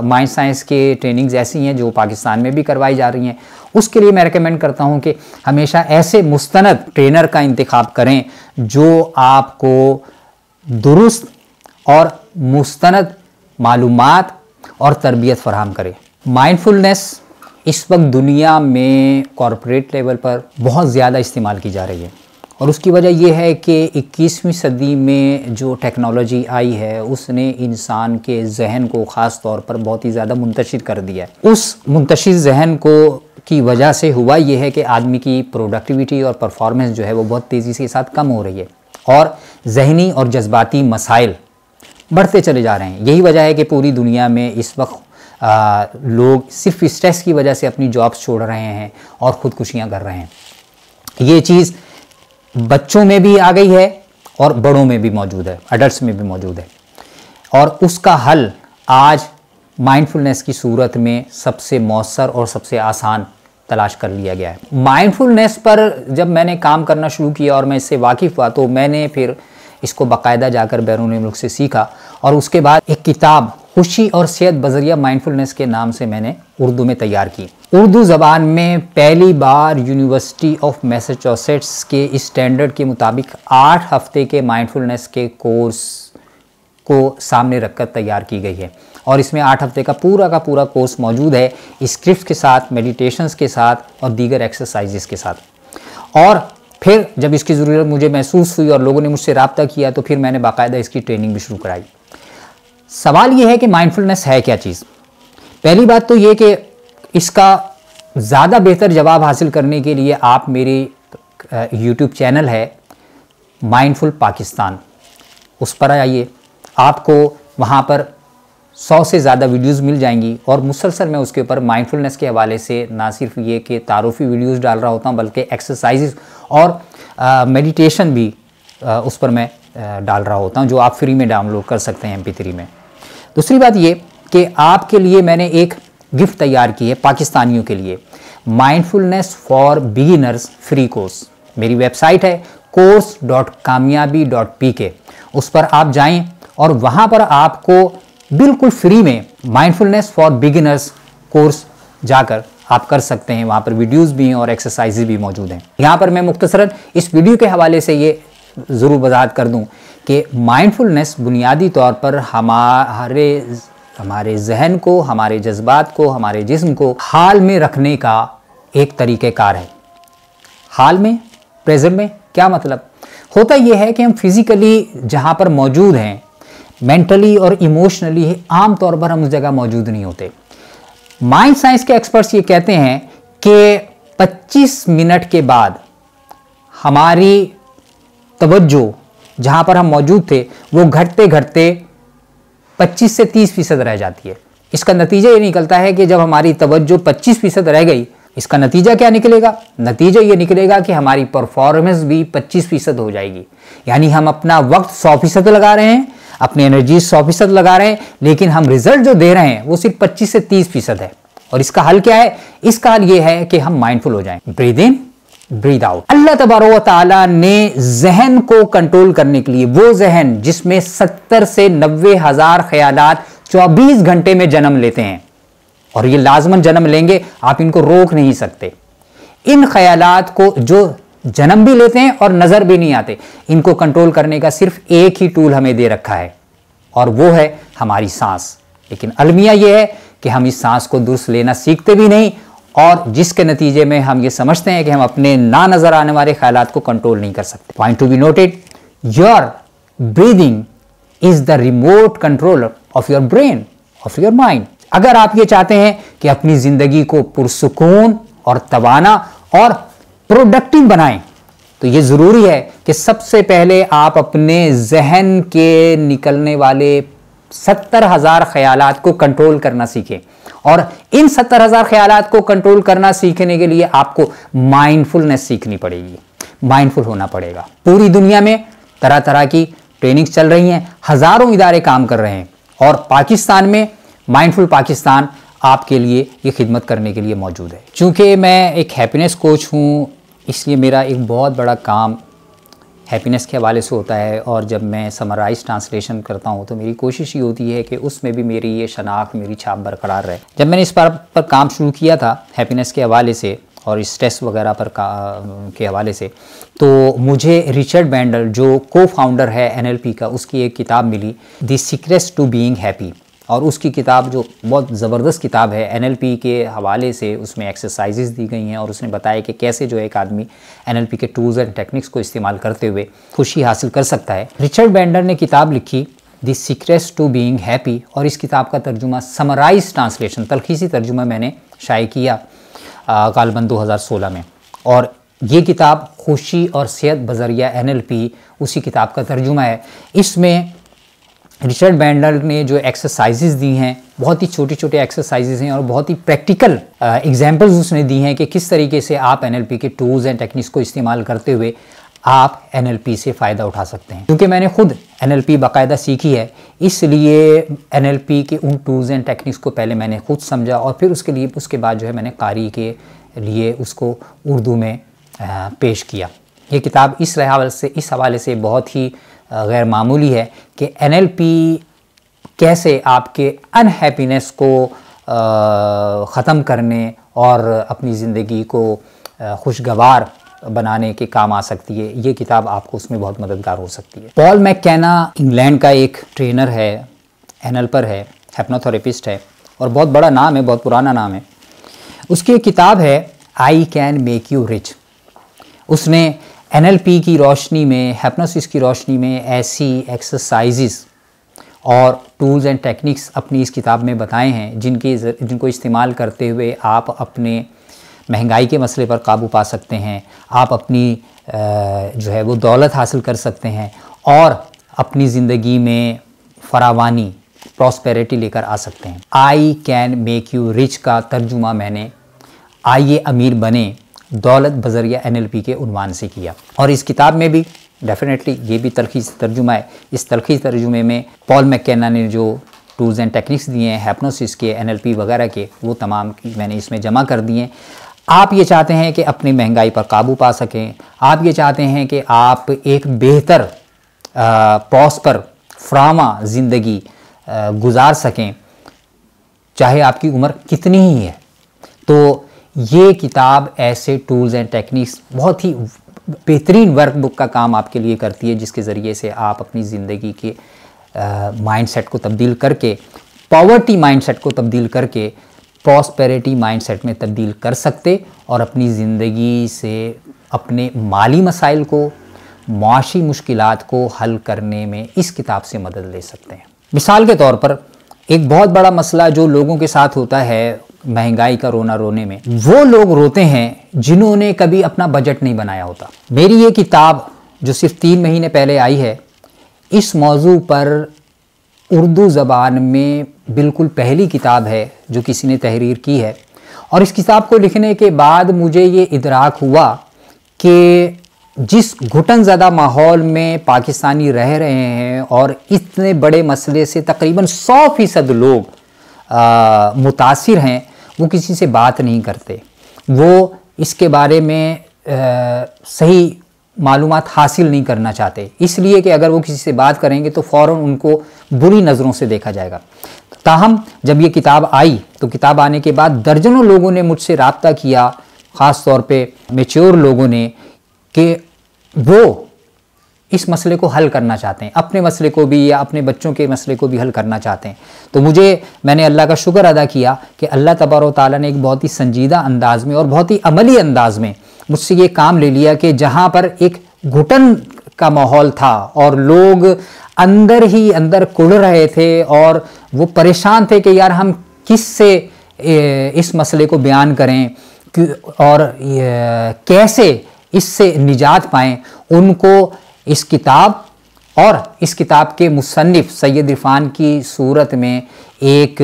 माइंड साइंस के ट्रेनिंग्स ऐसी हैं जो पाकिस्तान में भी करवाई जा रही हैं उसके लिए मैं रिकमेंड करता हूँ कि हमेशा ऐसे मुस्तनद ट्रेनर का इंतखब करें जो आपको दुरुस्त और मुस्तंद मालूम और तरबियत फराहम करे माइंडफुलनेस इस वक्त दुनिया में कॉरपोरेट लेवल पर बहुत ज़्यादा इस्तेमाल की जा रही है और उसकी वजह यह है कि 21वीं सदी में जो टेक्नोलॉजी आई है उसने इंसान के जहन को ख़ास तौर पर बहुत ही ज़्यादा मुंतशिर कर दिया है उस मुंतशिर जहन को की वजह से हुआ यह है कि आदमी की प्रोडक्टिविटी और परफॉर्मेंस जो है वो बहुत तेज़ी के साथ कम हो रही है और जहनी और जज्बाती मसाइल बढ़ते चले जा रहे हैं यही वजह है कि पूरी दुनिया में इस वक्त लोग सिर्फ स्ट्रेस की वजह से अपनी जॉब्स छोड़ रहे हैं और ख़ुदकुशियाँ कर रहे हैं ये चीज़ बच्चों में भी आ गई है और बड़ों में भी मौजूद है अडल्ट में भी मौजूद है और उसका हल आज माइंडफुलनेस की सूरत में सबसे मौसर और सबसे आसान तलाश कर लिया गया है माइंडफुलनेस पर जब मैंने काम करना शुरू किया और मैं इससे वाकिफ़ हुआ तो मैंने फिर इसको बाकायदा जाकर बैरून मुल्क से सीखा और उसके बाद एक किताब खुशी और सेहत बजरिया माइंडफुलनेस के नाम से मैंने उर्दू में तैयार की उर्दू ज़बान में पहली बार यूनिवर्सिटी ऑफ मैसाचोसेट्स के स्टैंडर्ड के मुताबिक आठ हफ्ते के माइंडफुलनेस के कोर्स को सामने रखकर तैयार की गई है और इसमें आठ हफ्ते का पूरा का पूरा कोर्स मौजूद है स्क्रिप्ट के साथ मेडिटेशंस के साथ और दीगर एक्सरसाइजेस के साथ और फिर जब इसकी ज़रूरत मुझे महसूस हुई और लोगों ने मुझसे रबता किया तो फिर मैंने बाकायदा इसकी ट्रेनिंग भी शुरू कराई सवाल ये है कि माइंडफुलनेस है क्या चीज़ पहली बात तो ये कि इसका ज़्यादा बेहतर जवाब हासिल करने के लिए आप मेरी यूट्यूब चैनल है माइंडफुल पाकिस्तान उस पर आइए आपको वहाँ पर सौ से ज़्यादा वीडियोस मिल जाएंगी और मुसलसल मैं उसके ऊपर माइंडफुलनेस के हवाले से ना सिर्फ ये कि तारफ़ी वीडियोस डाल रहा होता हूँ बल्कि एक्सरसाइज और मेडिटेशन भी आ, उस पर मैं आ, डाल रहा होता हूँ जो आप फ्री में डाउनलोड कर सकते हैं एम में दूसरी बात ये कि आपके लिए मैंने एक गिफ्ट तैयार की है पाकिस्तानियों के लिए mindfulness for beginners free course मेरी वेबसाइट है course dot Kamyabi dot P K उस पर आप जाएं और वहाँ पर आपको बिल्कुल फ्री में माइंडफुलनेस फॉर बिगिनर्स कोर्स जाकर आप कर सकते हैं वहाँ पर वीडियोस भी हैं और एक्सरसाइजेज भी मौजूद हैं यहाँ पर मैं मुख्तसरन इस वीडियो के हवाले से ये ज़रूर वजाहत कर दूँ कि माइंडफुलनेस बुनियादी तौर पर हमारे हमारे जहन को हमारे जज्बात को हमारे जिस्म को हाल में रखने का एक तरीक़ेकार है हाल में प्रेजेंट में क्या मतलब होता यह है कि हम फिज़िकली जहाँ पर मौजूद हैं मेंटली और इमोशनली आमतौर पर हम उस जगह मौजूद नहीं होते माइंड साइंस के एक्सपर्ट्स ये कहते हैं कि 25 मिनट के बाद हमारी तवज्जो जहाँ पर हम मौजूद थे वो घटते घटते 25 से 30 फीसद रह जाती है इसका नतीजा ये निकलता है कि जब हमारी तवज्जो 25 फीसद रह गई इसका नतीजा क्या निकलेगा नतीजा ये निकलेगा कि हमारी परफॉर्मेंस भी 25 फीसद हो जाएगी यानी हम अपना वक्त 100 फीसद लगा रहे हैं अपनी एनर्जी सौ फीसद लगा रहे हैं लेकिन हम रिजल्ट जो दे रहे हैं वो सिर्फ पच्चीस से तीस फीसद है और इसका हल क्या है इसका हल ये है कि हम माइंडफुल हो जाएं ब्रीद इन ब्रीद आउट अल्लाह तबारो ने जहन को कंट्रोल करने के लिए वो जहन जिसमें सत्तर से नब्बे हजार ख्याल चौबीस घंटे में जन्म लेते हैं और ये लाजमन जन्म लेंगे आप इनको रोक नहीं सकते इन ख्यालात को जो जन्म भी लेते हैं और नज़र भी नहीं आते इनको कंट्रोल करने का सिर्फ एक ही टूल हमें दे रखा है और वो है हमारी सांस लेकिन अलमिया ये है कि हम इस सांस को दुरुस्त लेना सीखते भी नहीं और जिसके नतीजे में हम ये समझते हैं कि हम अपने ना नज़र आने वाले ख्याल को कंट्रोल नहीं कर सकते point to be noted your breathing is the remote controller of your brain of your mind अगर आप ये चाहते हैं कि अपनी ज़िंदगी को पुरसकून और तवाना और प्रोडक्टिव बनाएं तो ये ज़रूरी है कि सबसे पहले आप अपने जहन के निकलने वाले सत्तर हज़ार ख्याल को कंट्रोल करना सीखें और इन सत्तर हज़ार ख्याल को कंट्रोल करना सीखने के लिए आपको माइंडफुलनेस सीखनी पड़ेगी माइंडफुल होना पड़ेगा पूरी दुनिया में तरह तरह की ट्रेनिंग्स चल रही हैं हज़ारों इदारे काम कर रहे हैं और पाकिस्तान में माइंडफुल पाकिस्तान आपके लिए ये खिदमत करने के लिए मौजूद है चूँकि मैं एक हैप्पीनेस कोच हूँ इसलिए मेरा एक बहुत बड़ा काम हैप्पीनेस के हवाले से होता है और जब मैं समराइज ट्रांसलेशन करता हूँ तो मेरी कोशिश ये होती है कि उसमें भी मेरी ये शनाख्त मेरी छाप बरकरार रहे जब मैंने इस पर पर काम शुरू किया था हैप्पीनेस के हवाले से और स्ट्रेस वगैरह पर के हवाले से तो मुझे रिचर्ड बैंडल जो को फाउंडर है एनएलपी का उसकी एक किताब मिली the secrets to being happy और उसकी किताब जो बहुत ज़बरदस्त किताब है एनएलपी के हवाले से उसमें एक्सरसाइजेज दी गई हैं और उसने बताया कि कैसे जो एक आदमी एनएलपी के टूल्स एंड टेक्निक्स को इस्तेमाल करते हुए खुशी हासिल कर सकता है रिचर्ड बैंडर ने किताब लिखी the secrets to being happy और इस किताब का तर्जुमा समराइज ट्रांसलेशन तलखीसी तर्जुमा मैंने शाये किया गालबन सोलह में और ये किताब खुशी और सेहत बजरिया एन उसी किताब का तर्जुमा है इसमें रिचर्ड बैंडल ने जो एक्सरसाइजेज दी हैं बहुत ही छोटे छोटे एक्सरसाइजेज हैं और बहुत ही प्रैक्टिकल एग्जाम्पल्स uh, उसने दी हैं कि किस तरीके से आप एन के टूल्स एंड टेक्निक्स को इस्तेमाल करते हुए आप एन से फ़ायदा उठा सकते हैं क्योंकि मैंने खुद एन बाकायदा सीखी है इसलिए एन के उन टूल्स एंड टेक्निक्स को पहले मैंने खुद समझा और फिर उसके लिए उसके बाद जो है मैंने कारी के लिए उसको उर्दू में uh, पेश किया ये किताब इस हवाले से इस हवाले से बहुत ही गैर मामूली है कि एन कैसे आपके अनहैप्पीनेस को ख़त्म करने और अपनी ज़िंदगी को खुशगवार बनाने के काम आ सकती है ये किताब आपको उसमें बहुत मददगार हो सकती है पॉल मैकैना इंग्लैंड का एक ट्रेनर है एन पर है हेप्नोथेरेपिस्ट है और बहुत बड़ा नाम है बहुत पुराना नाम है उसकी एक किताब है I can make you rich उसने एन की रोशनी में हैपनोसिस की रोशनी में ऐसी एक्सरसाइजेस और टूल्स एंड टेक्निक्स अपनी इस किताब में बताए हैं जिनके जिनको इस्तेमाल करते हुए आप अपने महंगाई के मसले पर काबू पा सकते हैं आप अपनी जो है वो दौलत हासिल कर सकते हैं और अपनी ज़िंदगी में फरावानी प्रॉस्पेरिटी लेकर आ सकते हैं I can make you rich का तर्जुमा मैंने आइए अमीर बने दौलत बजरिया एन एल पी के उनवान से किया और इस किताब में भी डेफिनेटली ये भी तलखीस तर्जुमा है इस तलखी तर्जुमे में पॉल मैकेना ने जो टूल्स एंड टेक्निक्स दिए हैं हेपनोसिस के एन एल पी वगैरह के वो तमाम मैंने इसमें जमा कर दिए आप ये चाहते हैं कि अपनी महंगाई पर काबू पा सकें आप ये चाहते हैं कि आप एक बेहतर पॉस पर फ्रामा ज़िंदगी गुजार सकें चाहे आपकी उम्र कितनी ही है तो ये किताब ऐसे टूल्स एंड टेक्निक्स बहुत ही बेहतरीन वर्कबुक का काम आपके लिए करती है जिसके ज़रिए से आप अपनी ज़िंदगी के माइंडसेट को तब्दील करके पॉवर्टी माइंडसेट को तब्दील करके प्रॉस्पेरिटी माइंडसेट में तब्दील कर सकते और अपनी ज़िंदगी से अपने माली मसाइल को माशी मुश्किल को हल करने में इस किताब से मदद ले सकते हैं मिसाल के तौर पर एक बहुत बड़ा मसला जो लोगों के साथ होता है महंगाई का रोना रोने में वो लोग रोते हैं जिन्होंने कभी अपना बजट नहीं बनाया होता मेरी ये किताब जो सिर्फ तीन महीने पहले आई है इस मौजू पर उर्दू ज़बान में बिल्कुल पहली किताब है जो किसी ने तहरीर की है और इस किताब को लिखने के बाद मुझे ये इदराक हुआ कि जिस घुटन ज़्यादा माहौल में पाकिस्तानी रह रहे हैं और इतने बड़े मसले से तकरीबन सौ फ़ीसद लोग मुतासर हैं वो किसी से बात नहीं करते वो इसके बारे में आ, सही मालूम हासिल नहीं करना चाहते इसलिए कि अगर वो किसी से बात करेंगे तो फ़ौर उनको बुरी नज़रों से देखा जाएगा ताहम जब ये किताब आई तो किताब आने के बाद दर्जनों लोगों ने मुझसे रबता किया ख़ास तौर पे मेच्योर लोगों ने कि वो इस मसले को हल करना चाहते हैं अपने मसले को भी या अपने बच्चों के मसले को भी हल करना चाहते हैं तो मुझे मैंने अल्लाह का शुक्र अदा किया कि अल्लाह तबार ताली ने एक बहुत ही संजीदा अंदाज़ में और बहुत ही अमली अंदाज़ में मुझसे ये काम ले लिया कि जहाँ पर एक घुटन का माहौल था और लोग अंदर ही अंदर कुड़ रहे थे और वो परेशान थे कि यार हम किस से इस मसले को बयान करें और कैसे इससे निजात पाएं उनको इस किताब और इस किताब के मुसनफ़ सैद इरफान की सूरत में एक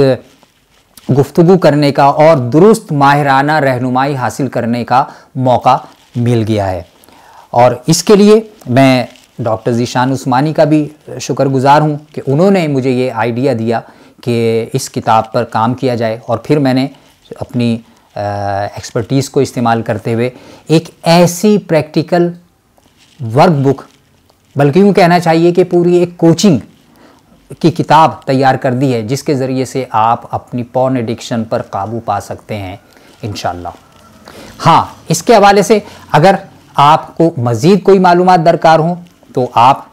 गुफ्तु करने का और दुरुस्त माहराना रहनुमाई हासिल करने का मौका मिल गया है और इसके लिए मैं डॉक्टर जीशान उस्मानी का भी शुक्रगुजार हूँ कि उन्होंने मुझे ये आइडिया दिया कि इस किताब पर काम किया जाए और फिर मैंने अपनी एक्सपर्टीज़ को इस्तेमाल करते हुए एक ऐसी प्रैक्टिकल वर्कबुक बल्कि यूँ कहना चाहिए कि पूरी एक कोचिंग की किताब तैयार कर दी है जिसके ज़रिए से आप अपनी पॉन एडिक्शन पर काबू पा सकते हैं इन हाँ इसके हवाले से अगर आपको मज़ीद कोई मालूम दरकार हो तो आप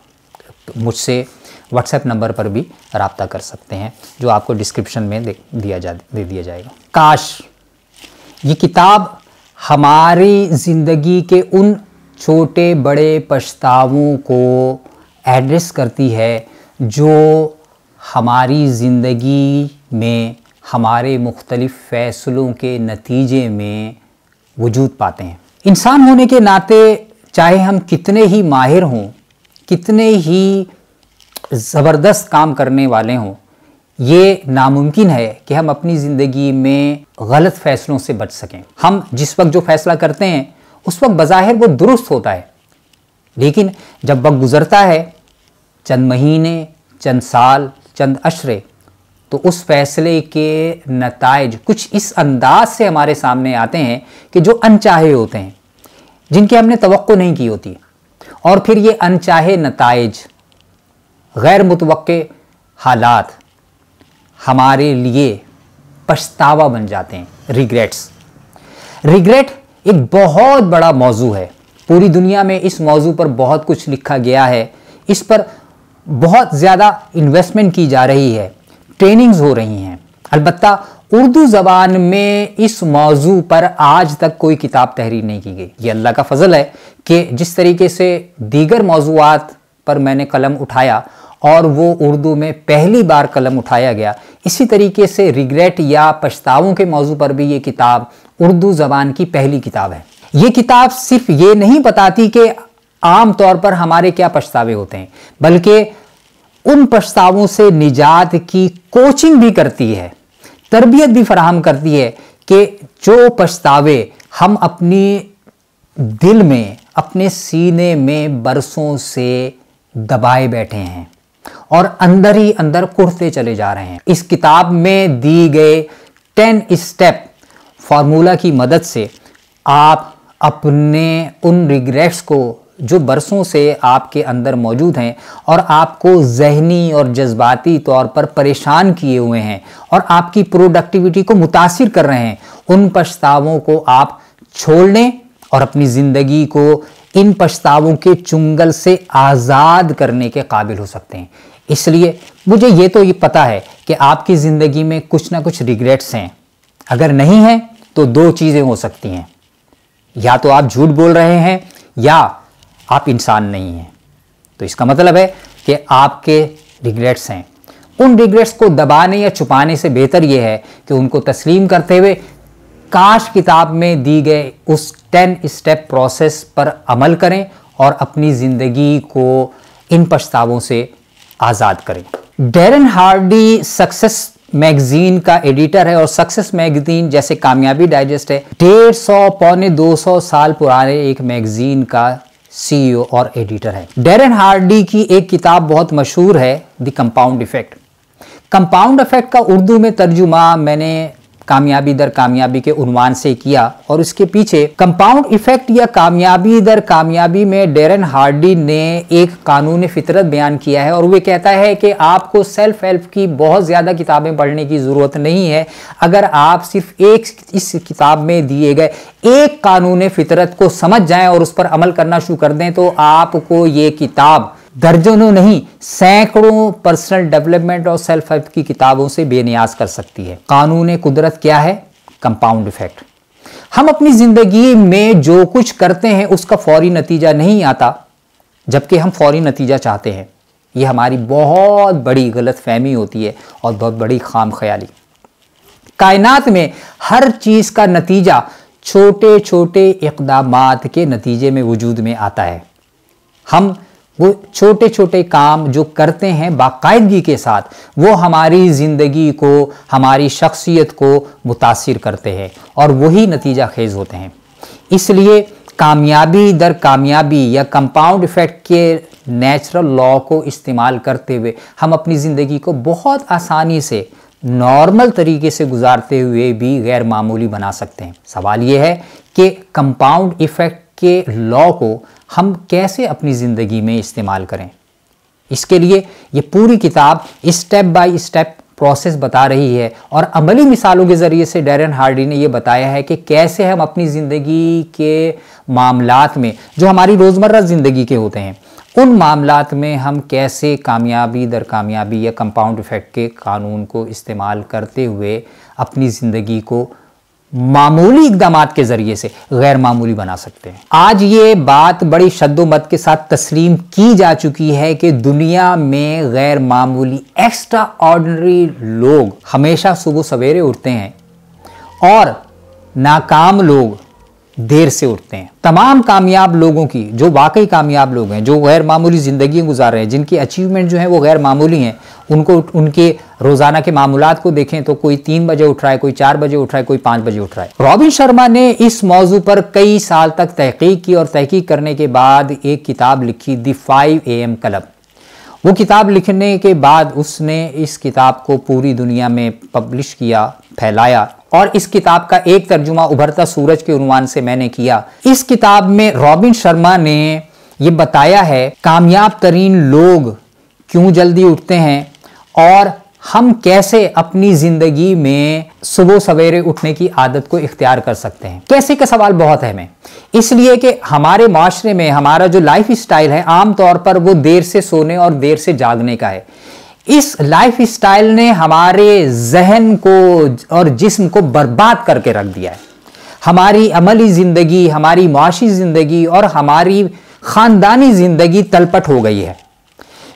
मुझसे व्हाट्सएप नंबर पर भी रबता कर सकते हैं जो आपको डिस्क्रिप्शन में दे दिया जा दे दिया जाएगा काश ये किताब हमारी ज़िंदगी के उन छोटे बड़े पछतावों को एड्रेस करती है जो हमारी ज़िंदगी में हमारे मुख्तलिफ़ फ़ैसलों के नतीजे में वजूद पाते हैं इंसान होने के नाते चाहे हम कितने ही माहिर हों कितने ही ज़बरदस्त काम करने वाले हों ये नामुमकिन है कि हम अपनी ज़िंदगी में गलत फ़ैसलों से बच सकें हम जिस वक्त जो फ़ैसला करते हैं उस वक्त बज़ाहिर वो दुरुस्त होता है लेकिन जब वक्त गुज़रता है चंद महीने चंद साल चंद अशरे तो उस फैसले के नतज कुछ इस अंदाज से हमारे सामने आते हैं कि जो अनचाहे होते हैं जिनकी हमने तो नहीं की होती और फिर ये अनचाहे नतज गैर मुतव हालात हमारे लिए पछतावा बन जाते हैं रिग्रेट्स रिग्रेट एक बहुत बड़ा मौजू है पूरी दुनिया में इस मौजू पर बहुत कुछ लिखा गया है इस पर बहुत ज़्यादा इन्वेस्टमेंट की जा रही है ट्रेनिंग्स हो रही हैं अलबत् उर्दू ज़बान में इस मौजू पर आज तक कोई किताब तहरीर नहीं की गई ये अल्लाह का फजल है कि जिस तरीके से दीगर मौजूद पर मैंने कलम उठाया और वो उर्दू में पहली बार कलम उठाया गया इसी तरीके से रिग्रेट या पछतावों के मौजू पर भी ये किताब उर्दू ज़बान की पहली किताब है ये किताब सिर्फ ये नहीं बताती कि आम तौर पर हमारे क्या पछतावे होते हैं बल्कि उन पछतावों से निजात की कोचिंग भी करती है तरबियत भी फराहम करती है कि जो पछतावे हम अपनी दिल में अपने सीने में बरसों से दबाए बैठे हैं और अंदर ही अंदर कुर्ते चले जा रहे हैं इस किताब में दी गए टेन स्टेप फार्मूला की मदद से आप अपने उन रिग्रेट्स को जो बरसों से आपके अंदर मौजूद हैं और आपको जहनी और जज्बाती तौर पर परेशान किए हुए हैं और आपकी प्रोडक्टिविटी को मुतासर कर रहे हैं उन पछतावों को आप छोड़ लें और अपनी ज़िंदगी को इन पछतावों के चुंगल से आज़ाद करने के काबिल हो सकते हैं इसलिए मुझे ये तो ये पता है कि आपकी ज़िंदगी में कुछ ना कुछ रिग्रेट्स हैं अगर नहीं हैं तो दो चीज़ें हो सकती हैं या तो आप झूठ बोल रहे हैं या आप इंसान नहीं हैं तो इसका मतलब है कि आपके रिग्रेट्स हैं उन रिग्रेट्स को दबाने या छुपाने से बेहतर यह है कि उनको तस्लीम करते हुए काश किताब में दी गए उस टेन स्टेप प्रोसेस पर अमल करें और अपनी ज़िंदगी को इन पछतावों से आज़ाद करें डेरन हार्डी सक्सेस मैगजीन का एडिटर है और सक्सेस मैगजीन जैसे कामयाबी डाइजेस्ट है डेढ़ सौ पौने दो सौ साल पुराने एक मैगजीन का सीईओ और एडिटर है डेरन हार्डी की एक किताब बहुत मशहूर है the compound effect compound effect का उर्दू में तर्जुमा मैंने कामयाबी दर कामयाबी के उन्वान से किया और उसके पीछे कंपाउंड इफेक्ट या कामयाबी दर कामयाबी में डेरन हार्डी ने एक कानून फितरत बयान किया है और वे कहता है कि आपको सेल्फ हेल्प की बहुत ज़्यादा किताबें पढ़ने की ज़रूरत नहीं है अगर आप सिर्फ एक इस किताब में दिए गए एक कानून फितरत को समझ जाएं और उस पर अमल करना शुरू कर दें तो आपको ये किताब दर्जनों नहीं सैकड़ों पर्सनल डेवलपमेंट और सेल्फ हेल्प की किताबों से बेनियाज कर सकती है कानून कुदरत क्या है कंपाउंड इफेक्ट हम अपनी जिंदगी में जो कुछ करते हैं उसका फौरी नतीजा नहीं आता जबकि हम फौरी नतीजा चाहते हैं यह हमारी बहुत बड़ी गलत फहमी होती है और बहुत बड़ी खाम ख्याली कायनात में हर चीज़ का नतीजा छोटे छोटे इकदाम के नतीजे में वजूद में आता है हम वो छोटे छोटे काम जो करते हैं बाकायदगी के साथ वो हमारी ज़िंदगी को हमारी शख्सियत को मुतासर करते हैं और वही नतीजा खेज होते हैं इसलिए कामयाबी दर कामयाबी या कंपाउंड इफेक्ट के नेचुरल लॉ को इस्तेमाल करते हुए हम अपनी ज़िंदगी को बहुत आसानी से नॉर्मल तरीके से गुजारते हुए भी गैर मामूली बना सकते हैं सवाल ये है कि कंपाउंड इफ़ेक्ट के लॉ को हम कैसे अपनी ज़िंदगी में इस्तेमाल करें इसके लिए ये पूरी किताब स्टेप बाय स्टेप प्रोसेस बता रही है और अमली मिसालों के ज़रिए से डेरन हार्डी ने ये बताया है कि कैसे हम अपनी ज़िंदगी के मामलात में जो हमारी रोज़मर्रा ज़िंदगी के होते हैं उन मामलात में हम कैसे कामयाबी दर कामयाबी या कंपाउंड इफ़ेक्ट के कानून को इस्तेमाल करते हुए अपनी ज़िंदगी को मामूली इकदाम के ज़रिए से गैर मामूली बना सकते हैं आज ये बात बड़ी शद्दोमत के साथ तस्लीम की जा चुकी है कि दुनिया में गैर मामूली एक्स्ट्रा ऑर्डनरी लोग हमेशा सुबह सवेरे उठते हैं और नाकाम लोग देर से उठते हैं तमाम कामयाब लोगों की जो वाकई कामयाब लोग हैं जो गैर मामूली ज़िंदगी गुजार रहे हैं जिनकी अचीवमेंट जो है वो गैर मामूली हैं उनको उनके रोज़ाना के मामूलत को देखें तो कोई तीन बजे उठ रहा है कोई चार बजे उठ रहा है कोई पाँच बजे उठ रहा है रॉबिन शर्मा ने इस मौजू पर कई साल तक तहकीक की और तहकीक करने के बाद एक किताब लिखी the five A M club वो किताब लिखने के बाद उसने इस किताब को पूरी दुनिया में पब्लिश किया फैलाया और इस किताब का एक तर्जुमा उभरता सूरज के उन्वान से मैंने किया इस किताब में रॉबिन शर्मा ने ये बताया है कामयाब तरीन लोग क्यों जल्दी उठते हैं और हम कैसे अपनी ज़िंदगी में सुबह सवेरे उठने की आदत को इख्तियार कर सकते हैं कैसे का सवाल बहुत है मैं इसलिए कि हमारे माशरे में हमारा जो लाइफ स्टाइल है आमतौर पर वो देर से सोने और देर से जागने का है इस लाइफ स्टाइल ने हमारे जहन को और जिस्म को बर्बाद करके रख दिया है हमारी अमली ज़िंदगी हमारी मुआशी ज़िंदगी और हमारी ख़ानदानी ज़िंदगी तलपट हो गई है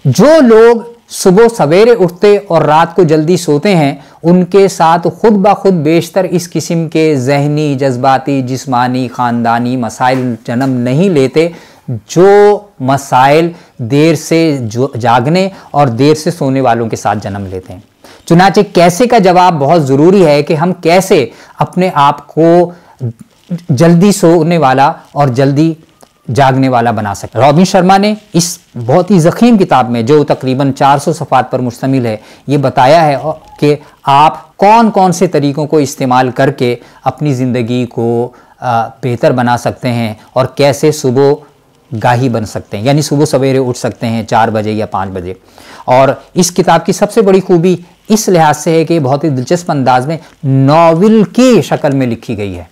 जो लोग सुबह सवेरे उठते और रात को जल्दी सोते हैं उनके साथ खुद ब खुद बेशतर इस किस्म के जहनी जज्बाती जिस्मानी ख़ानदानी मसाइल जन्म नहीं लेते जो मसाइल देर से जागने और देर से सोने वालों के साथ जन्म लेते हैं चुनाचे कैसे का जवाब बहुत ज़रूरी है कि हम कैसे अपने आप को जल्दी सोने वाला और जल्दी जागने वाला बना सके रॉबिन शर्मा ने इस बहुत ही ज़खीम किताब में जो तकरीबन 400 सफ़ात पर मुश्तमिल है ये बताया है कि आप कौन कौन से तरीक़ों को इस्तेमाल करके अपनी ज़िंदगी को बेहतर बना सकते हैं और कैसे सुबह गाही बन सकते हैं यानी सुबह सवेरे उठ सकते हैं चार बजे या पाँच बजे और इस किताब की सबसे बड़ी खूबी इस लिहाज से है कि बहुत ही दिलचस्प अंदाज में नावल की शक्ल में लिखी गई है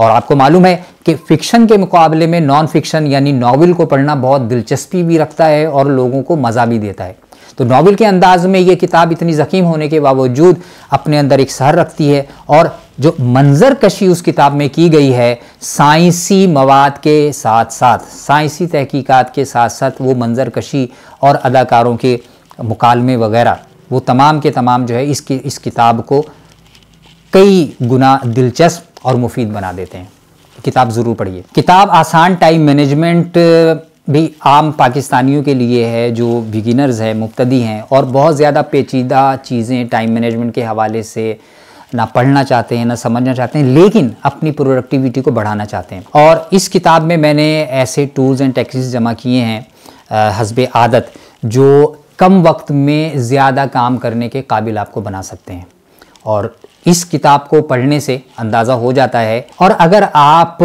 और आपको मालूम है कि फ़िक्शन के मुकाबले में नॉन फिक्शन यानी नावल को पढ़ना बहुत दिलचस्पी भी रखता है और लोगों को मज़ा भी देता है तो नावल के अंदाज में ये किताब इतनी ज़ख़ीम होने के बावजूद अपने अंदर एक सहर रखती है और जो मंजर कशी उस किताब में की गई है साइंसी मवाद के साथ साथ साइंसी तहकीकात के साथ साथ वो मंजर कशी और अदाकारों के मुकालमे वगैरह वो तमाम के तमाम जो है इसकी इस किताब को कई गुना दिलचस्प और मुफीद बना देते हैं किताब ज़रूर पढ़िए किताब आसान टाइम मैनेजमेंट भी आम पाकिस्तानियों के लिए है जो बिगिनर्स हैं मुफ्तदी हैं और बहुत ज़्यादा पेचीदा चीज़ें टाइम मैनेजमेंट के हवाले से ना पढ़ना चाहते हैं ना समझना चाहते हैं लेकिन अपनी प्रोडक्टिविटी को बढ़ाना चाहते हैं और इस किताब में मैंने ऐसे टूल्स एंड टेक्निक्स जमा किए हैं हसब आदत जो कम वक्त में ज़्यादा काम करने के काबिल आपको बना सकते हैं और इस किताब को पढ़ने से अंदाज़ा हो जाता है और अगर आप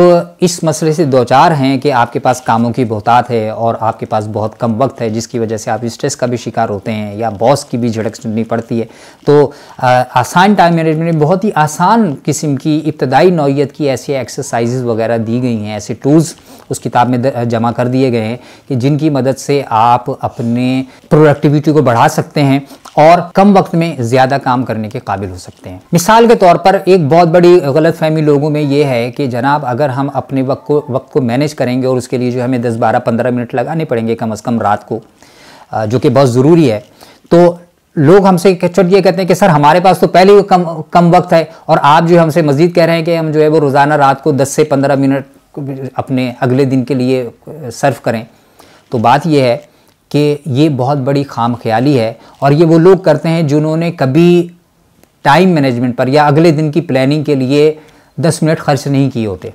इस मसले से दो चार हैं कि आपके पास कामों की बहुतात है और आपके पास बहुत कम वक्त है जिसकी वजह से आप स्ट्रेस का भी शिकार होते हैं या बॉस की भी झड़क सुननी पड़ती है तो आसान टाइम मैनेजमेंट में बहुत ही आसान किस्म की इब्तदाई नौीयत की ऐसी एक्सरसाइज वगैरह दी गई हैं ऐसे टूल्स उस किताब में जमा कर दिए गए हैं कि जिनकी मदद से आप अपने प्रोडक्टिविटी को बढ़ा सकते हैं और कम वक्त में ज़्यादा काम करने के काबिल हो सकते हैं मिसाल मिसाल के तौर पर एक बहुत बड़ी गलत फहमी लोगों में ये है कि जनाब अगर हम अपने वक्त को वक्त को मैनेज करेंगे और उसके लिए जो हमें दस बारह पंद्रह मिनट लगाने पड़ेंगे कम अज़ कम रात को जो कि बहुत ज़रूरी है तो लोग हमसे ये कहते हैं कि सर हमारे पास तो पहले ही कम कम वक्त है और आप जो हमसे मज़ीद कह रहे हैं कि हम जो है वो रोज़ाना रात को दस से पंद्रह मिनट अपने अगले दिन के लिए सर्व करें तो बात यह है कि ये बहुत बड़ी खाम ख्याली है और ये वो लोग करते हैं जिन्होंने कभी टाइम मैनेजमेंट पर या अगले दिन की प्लानिंग के लिए दस मिनट खर्च नहीं किए होते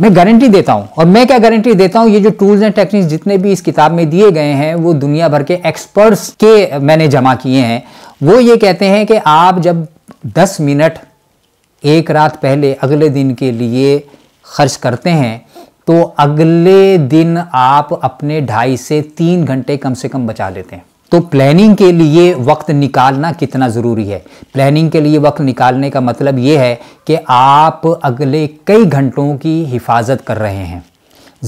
मैं गारंटी देता हूँ और मैं क्या गारंटी देता हूँ ये जो टूल्स एंड टेक्निक्स जितने भी इस किताब में दिए गए हैं वो दुनिया भर के एक्सपर्ट्स के मैंने जमा किए हैं वो ये कहते हैं कि आप जब दस मिनट एक रात पहले अगले दिन के लिए खर्च करते हैं तो अगले दिन आप अपने ढाई से तीन घंटे कम से कम बचा लेते हैं तो प्लानिंग के लिए वक्त निकालना कितना ज़रूरी है प्लानिंग के लिए वक्त निकालने का मतलब ये है कि आप अगले कई घंटों की हिफाजत कर रहे हैं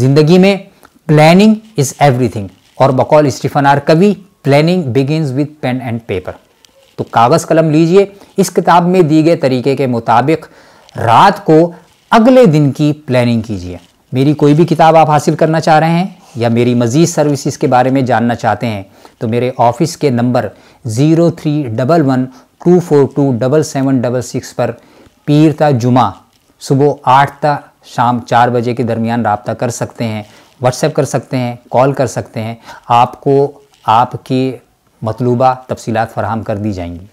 ज़िंदगी में प्लानिंग इज़ एवरीथिंग और बकौल Stephen R Covey planning begins with pen and paper तो कागज़ कलम लीजिए इस किताब में दिए गए तरीके के मुताबिक रात को अगले दिन की प्लानिंग कीजिए मेरी कोई भी किताब आप हासिल करना चाह रहे हैं या मेरी मज़ीद सर्विसेज के बारे में जानना चाहते हैं तो मेरे ऑफिस के number zero three double one two four two double seven double six पर पीरता जुमा सुबह आठ ता शाम चार बजे के दरमियान रबता कर सकते हैं व्हाट्सएप कर सकते हैं कॉल कर सकते हैं आपको आपकी मतलूबा तफसीत फराहम कर दी जाएंगी